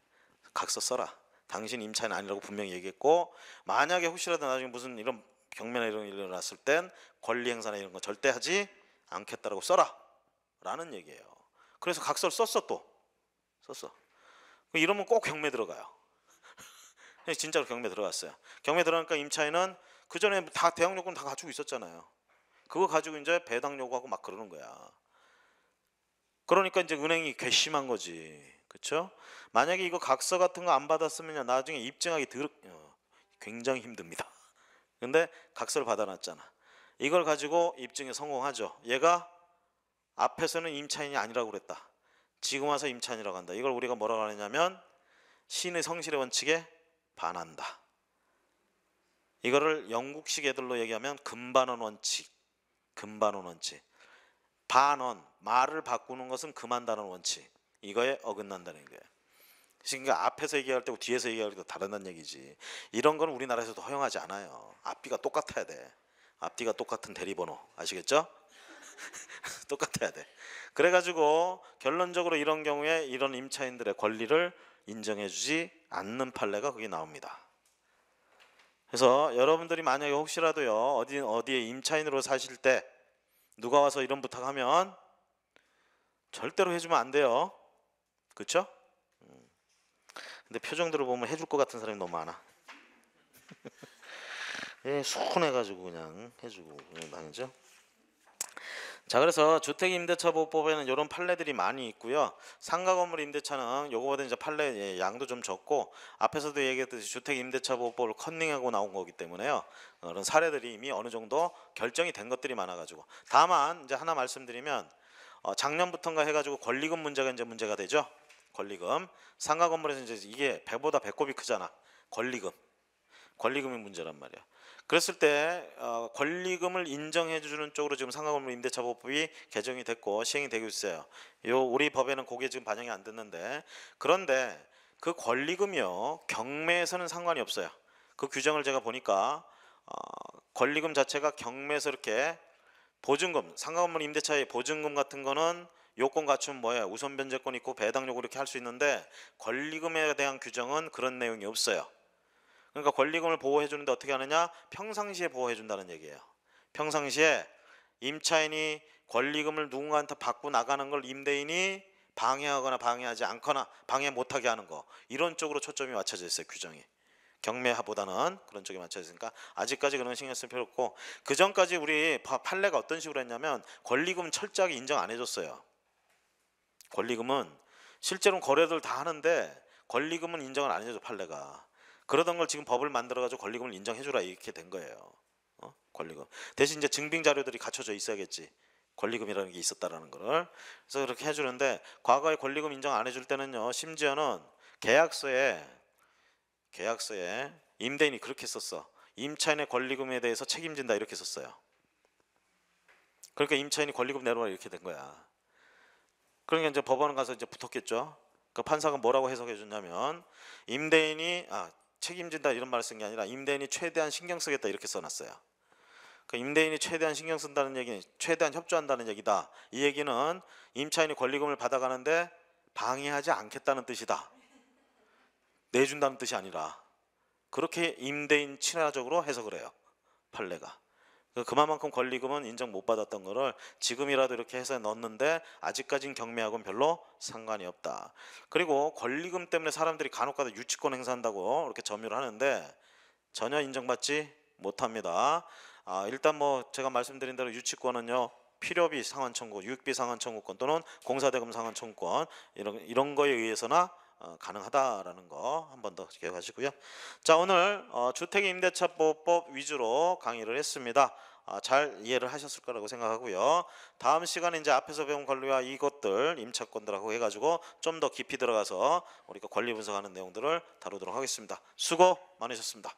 각서 써라. 당신 임차인 아니라고 분명히 얘기했고 만약에 혹시라도 나중에 무슨 이런 경매나 이런 일이 났을땐 권리 행사나 이런 거 절대 하지 않겠다라고 써라 라는 얘기예요 그래서 각서를 썼어 또 썼어 그 이러면 꼭 경매 들어가요 (laughs) 진짜로 경매 들어갔어요 경매 들어가니까 임차인은 그 전에 다 대항 요건 다갖추고 있었잖아요 그거 가지고 이제 배당 요구하고 막 그러는 거야 그러니까 이제 은행이 괘씸한 거지 그쵸 만약에 이거 각서 같은 거 안 받았으면 나중에 입증하기 들... 어, 굉장히 힘듭니다 근데 각서를 받아놨잖아. 이걸 가지고 입증에 성공하죠. 얘가 앞에서는 임차인이 아니라고 그랬다. 지금 와서 임차인이라고 한다. 이걸 우리가 뭐라고 하느냐면 신의 성실의 원칙에 반한다. 이거를 영국식 애들로 얘기하면 금반원 원칙. 금반원 원칙. 반원, 말을 바꾸는 것은 금한다는 원칙. 이거에 어긋난다는 거예요. 그러니까 앞에서 얘기할 때고 뒤에서 얘기할 때도다른다는 얘기지. 이런 건 우리나라에서도 허용하지 않아요. 앞뒤가 똑같아야 돼. 앞뒤가 똑같은 대리번호 아시겠죠? (laughs) 똑같아야 돼. 그래가지고 결론적으로 이런 경우에 이런 임차인들의 권리를 인정해주지 않는 판례가 거기 나옵니다. 그래서 여러분들이 만약에 혹시라도요 어디 어디에 임차인으로 사실 때 누가 와서 이런 부탁하면 절대로 해주면 안 돼요. 그렇죠? 근데 표정들을 보면 해줄 것 같은 사람이 너무 많아. (laughs) 예, 순해가지고 그냥 해주고 그냥 죠자 그래서 주택 임대차 보호법에는 이런 판례들이 많이 있고요. 상가 건물 임대차는 요거보다 이제 판례 예, 양도 좀 적고 앞에서도 얘기했듯이 주택 임대차 보호법을 컨닝하고 나온 거기 때문에요. 그런 사례들이 이미 어느 정도 결정이 된 것들이 많아가지고 다만 이제 하나 말씀드리면 어, 작년부터인가 해가지고 권리금 문제가 이제 문제가 되죠. 권리금. 상가 건물에서 이제 이게 100보다 100곱이 크잖아. 권리금. 권리금이 문제란 말이야. 그랬을 때 어, 권리금을 인정해 주는 쪽으로 지금 상가건물 임대차보호법이 개정이 됐고 시행이 되고 있어요. 요 우리 법에는 그게 지금 반영이 안 됐는데 그런데 그 권리금이요 경매에서는 상관이 없어요. 그 규정을 제가 보니까 어, 권리금 자체가 경매에서 이렇게 보증금 상가건물 임대차의 보증금 같은 거는 요건 갖추면 뭐예요? 우선 변제권 있고 배당 요구 이렇게 할 수 있는데 권리금에 대한 규정은 그런 내용이 없어요. 그러니까 권리금을 보호해 주는데 어떻게 하느냐? 평상시에 보호해 준다는 얘기예요. 평상시에 임차인이 권리금을 누군가한테 받고 나가는 걸 임대인이 방해하거나 방해하지 않거나 방해 못하게 하는 거 이런 쪽으로 초점이 맞춰져 있어요 규정이 경매하보다는 그런 쪽에 맞춰져 있으니까 아직까지 그런 신경 쓸 필요 없고 그 전까지 우리 판례가 어떤 식으로 했냐면 권리금 철저하게 인정 안 해줬어요 권리금은 실제로는 거래들 다 하는데 권리금은 인정을 안 해줘 판례가 그러던 걸 지금 법을 만들어가지고 권리금을 인정해주라 이렇게 된 거예요. 어? 권리금 대신 이제 증빙 자료들이 갖춰져 있어야겠지. 권리금이라는 게 있었다라는 걸 그래서 그렇게 해주는데 과거에 권리금 인정 안 해줄 때는요 심지어는 계약서에 계약서에 임대인이 그렇게 썼어 임차인의 권리금에 대해서 책임진다 이렇게 썼어요 그러니까 임차인이 권리금 내놓아 이렇게 된 거야 그러니까 이제 법원 가서 이제 붙었겠죠. 그 판사가 뭐라고 해석해 줬냐면 임대인이 아, 책임진다 이런 말을 쓴 게 아니라 임대인이 최대한 신경 쓰겠다 이렇게 써놨어요. 그 임대인이 최대한 신경 쓴다는 얘기는 최대한 협조한다는 얘기다. 이 얘기는 임차인이 권리금을 받아가는데 방해하지 않겠다는 뜻이다. 내준다는 뜻이 아니라 그렇게 임대인 친화적으로 해석을 해요. 판례가. 그 그만큼 권리금은 인정 못 받았던 거를 지금이라도 이렇게 해서 넣었는데 아직까진 경매하고는 별로 상관이 없다. 그리고 권리금 때문에 사람들이 간혹가다 유치권 행사한다고 이렇게 점유를 하는데 전혀 인정받지 못합니다. 아, 일단 뭐 제가 말씀드린 대로 유치권은요 필요비 상환 청구, 유익비 상환 청구권 또는 공사대금 상환 청구권 이런 이런 거에 의해서나 어, 가능하다라는 거 한 번 더 기억하시고요. 자 오늘 어, 주택임대차보호법 위주로 강의를 했습니다. 아, 잘 이해를 하셨을 거라고 생각하고요. 다음 시간에 이제 앞에서 배운 권리와 이것들 임차권들하고 해가지고 좀 더 깊이 들어가서 우리가 그 권리 분석하는 내용들을 다루도록 하겠습니다. 수고 많으셨습니다.